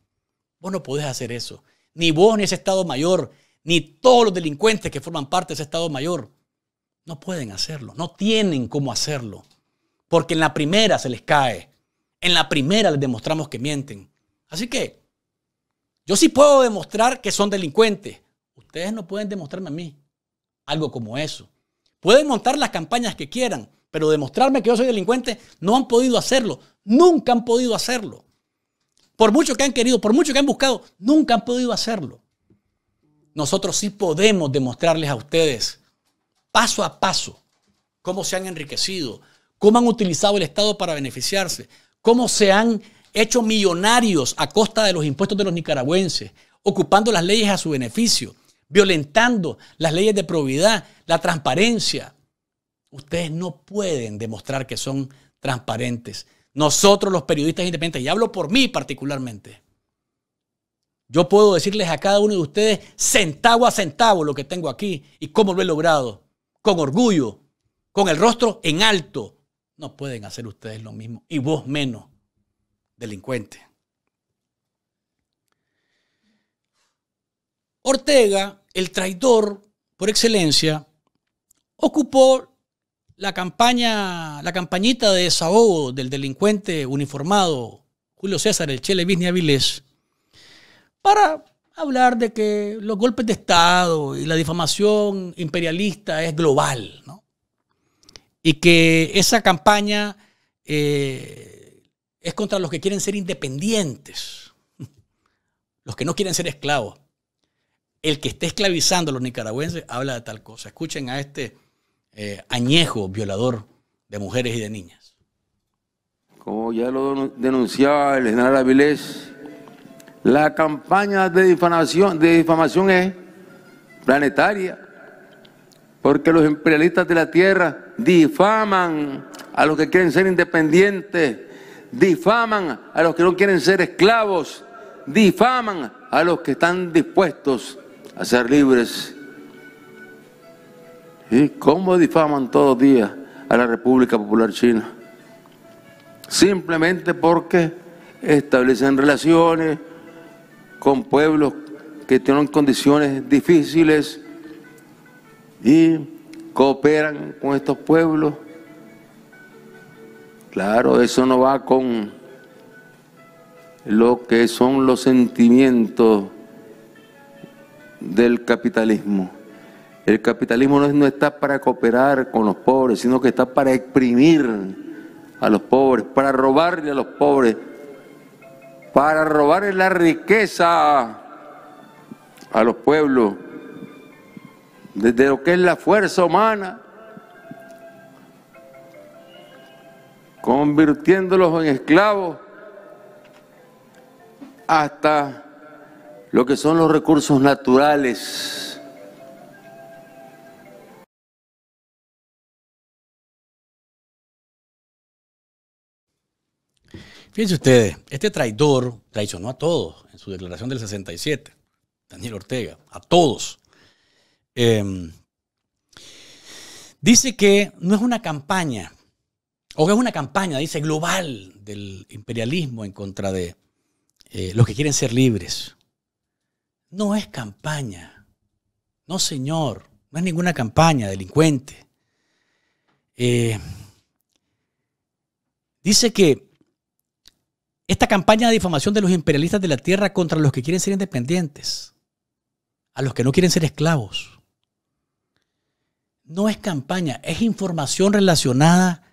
Vos no podés hacer eso. Ni vos, ni ese Estado Mayor, ni todos los delincuentes que forman parte de ese Estado Mayor. No pueden hacerlo, no tienen cómo hacerlo, porque en la primera se les cae. En la primera les demostramos que mienten. Así que yo sí puedo demostrar que son delincuentes. Ustedes no pueden demostrarme a mí algo como eso. Pueden montar las campañas que quieran, pero demostrarme que yo soy delincuente no han podido hacerlo. Nunca han podido hacerlo. Por mucho que han querido, por mucho que han buscado, nunca han podido hacerlo. Nosotros sí podemos demostrarles a ustedes, paso a paso, cómo se han enriquecido, cómo han utilizado el Estado para beneficiarse, cómo se han hecho millonarios a costa de los impuestos de los nicaragüenses, ocupando las leyes a su beneficio, violentando las leyes de probidad, la transparencia. Ustedes no pueden demostrar que son transparentes. Nosotros los periodistas independientes, y hablo por mí particularmente, yo puedo decirles a cada uno de ustedes centavo a centavo lo que tengo aquí y cómo lo he logrado, con orgullo, con el rostro en alto, no pueden hacer ustedes lo mismo. Y vos menos, delincuente. Ortega, el traidor por excelencia, ocupó la campaña, la campañita de desahogo del delincuente uniformado Julio César, el Chele ni Avilés, para hablar de que los golpes de Estado y la difamación imperialista es global, ¿no? y que esa campaña eh, es contra los que quieren ser independientes, [laughs] los que no quieren ser esclavos. El que está esclavizando a los nicaragüenses habla de tal cosa. Escuchen a este eh, añejo violador de mujeres y de niñas. Como ya lo denunciaba el general Avilés, la campaña de difamación, de difamación es planetaria, porque los imperialistas de la Tierra difaman a los que quieren ser independientes, difaman a los que no quieren ser esclavos, difaman a los que están dispuestos a ser libres. ¿Y cómo difaman todos días a la República Popular China? Simplemente porque establecen relaciones con pueblos que tienen condiciones difíciles y cooperan con estos pueblos. Claro, eso no va con lo que son los sentimientos del capitalismo. El capitalismo no está para cooperar con los pobres, sino que está para exprimir a los pobres, para robarle a los pobres, para robarle la riqueza a los pueblos desde lo que es la fuerza humana, convirtiéndolos en esclavos hasta lo que son los recursos naturales. Fíjense ustedes, este traidor traicionó a todos en su declaración del 67, Daniel Ortega, a todos. Em, dice que no es una campaña, o que es una campaña, dice, global del imperialismo en contra de eh, los que quieren ser libres. No es campaña. No, señor. No es ninguna campaña, delincuente. Eh, dice que esta campaña de difamación de los imperialistas de la tierra contra los que quieren ser independientes, a los que no quieren ser esclavos, no es campaña, es información relacionada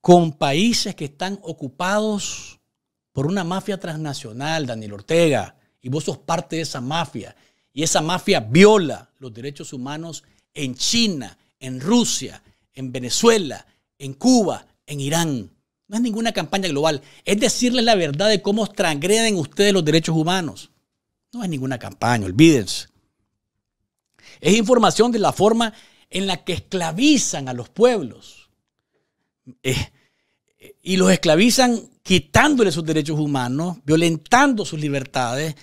con países que están ocupados por una mafia transnacional, Daniel Ortega, y vos sos parte de esa mafia. Y esa mafia viola los derechos humanos en China, en Rusia, en Venezuela, en Cuba, en Irán. No es ninguna campaña global. Es decirles la verdad de cómo transgreden ustedes los derechos humanos. No es ninguna campaña, olvídense. Es información de la forma en la que esclavizan a los pueblos. y los esclavizan quitándoles sus derechos humanos, violentando sus libertades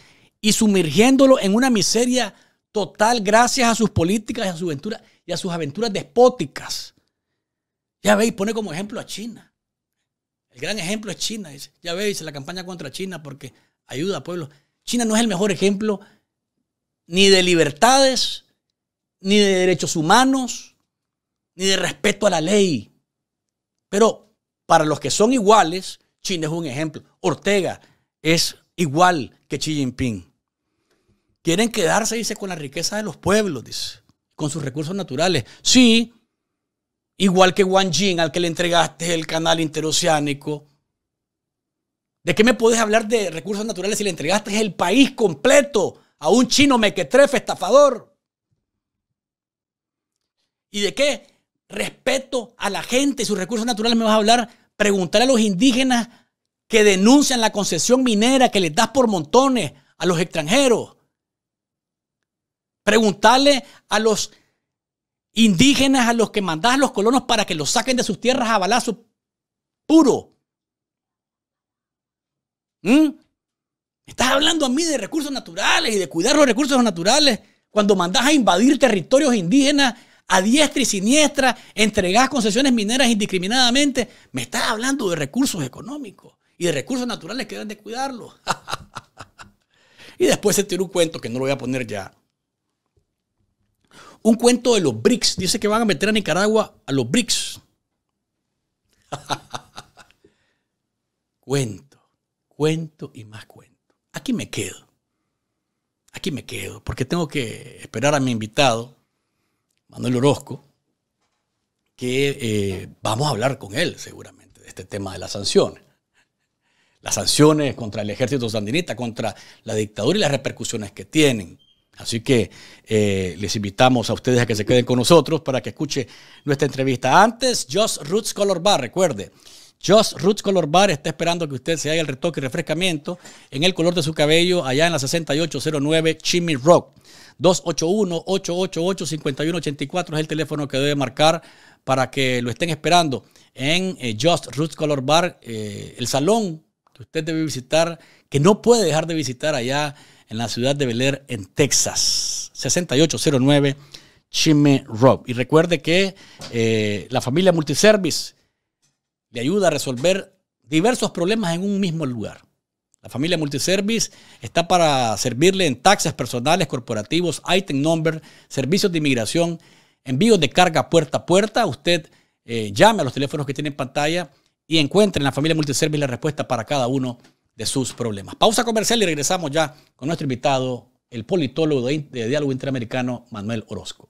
y sumergiéndolos en una miseria total gracias a sus políticas y a, su aventura, y a sus aventuras despóticas. Ya veis, pone como ejemplo a China. El gran ejemplo es China. ya veis la campaña contra China porque ayuda a pueblos. China no es el mejor ejemplo ni de libertades, ni de derechos humanos, ni de respeto a la ley. Pero para los que son iguales, China es un ejemplo. Ortega es igual que Xi Jinping. Quieren quedarse, dice, con la riqueza de los pueblos, con sus recursos naturales. Sí, igual que Wang Jin, al que le entregaste el canal interoceánico. ¿De qué me puedes hablar de recursos naturales si le entregaste el país completo a un chino mequetrefe estafador? ¿Y de qué? Respeto a la gente y sus recursos naturales me vas a hablar. Preguntar a los indígenas que denuncian la concesión minera que les das por montones a los extranjeros. Preguntarle a los indígenas a los que mandás a los colonos para que los saquen de sus tierras a balazo puro. ¿Mm? Estás hablando a mí de recursos naturales y de cuidar los recursos naturales cuando mandás a invadir territorios indígenas a diestra y siniestra, entregás concesiones mineras indiscriminadamente, me estás hablando de recursos económicos y de recursos naturales que deben de cuidarlos. [laughs] y después se tiene un cuento que no lo voy a poner ya. Un cuento de los BRICS. Dice que van a meter a Nicaragua a los BRICS. [laughs] cuento, cuento y más cuento. Aquí me quedo. Aquí me quedo porque tengo que esperar a mi invitado Manuel Orozco, que eh, vamos a hablar con él seguramente de este tema de las sanciones. Las sanciones contra el ejército sandinista, contra la dictadura y las repercusiones que tienen. Así que eh, les invitamos a ustedes a que se queden con nosotros para que escuche nuestra entrevista. Antes, Just Roots Color Bar, recuerde. Just Roots Color Bar está esperando que usted se haga el retoque y refrescamiento en el color de su cabello allá en la 6809 Chimmy Rock. 281-888-5184 es el teléfono que debe marcar para que lo estén esperando en eh, Just Roots Color Bar, eh, el salón que usted debe visitar, que no puede dejar de visitar allá en la ciudad de Bel en Texas, 6809 Chime Rob. Y recuerde que eh, la familia Multiservice le ayuda a resolver diversos problemas en un mismo lugar. La familia Multiservice está para servirle en taxes personales, corporativos, item number, servicios de inmigración, envíos de carga puerta a puerta. Usted eh, llame a los teléfonos que tiene en pantalla y encuentre en la familia Multiservice la respuesta para cada uno de sus problemas. Pausa comercial y regresamos ya con nuestro invitado, el politólogo de diálogo interamericano Manuel Orozco.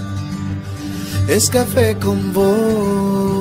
es café con vos.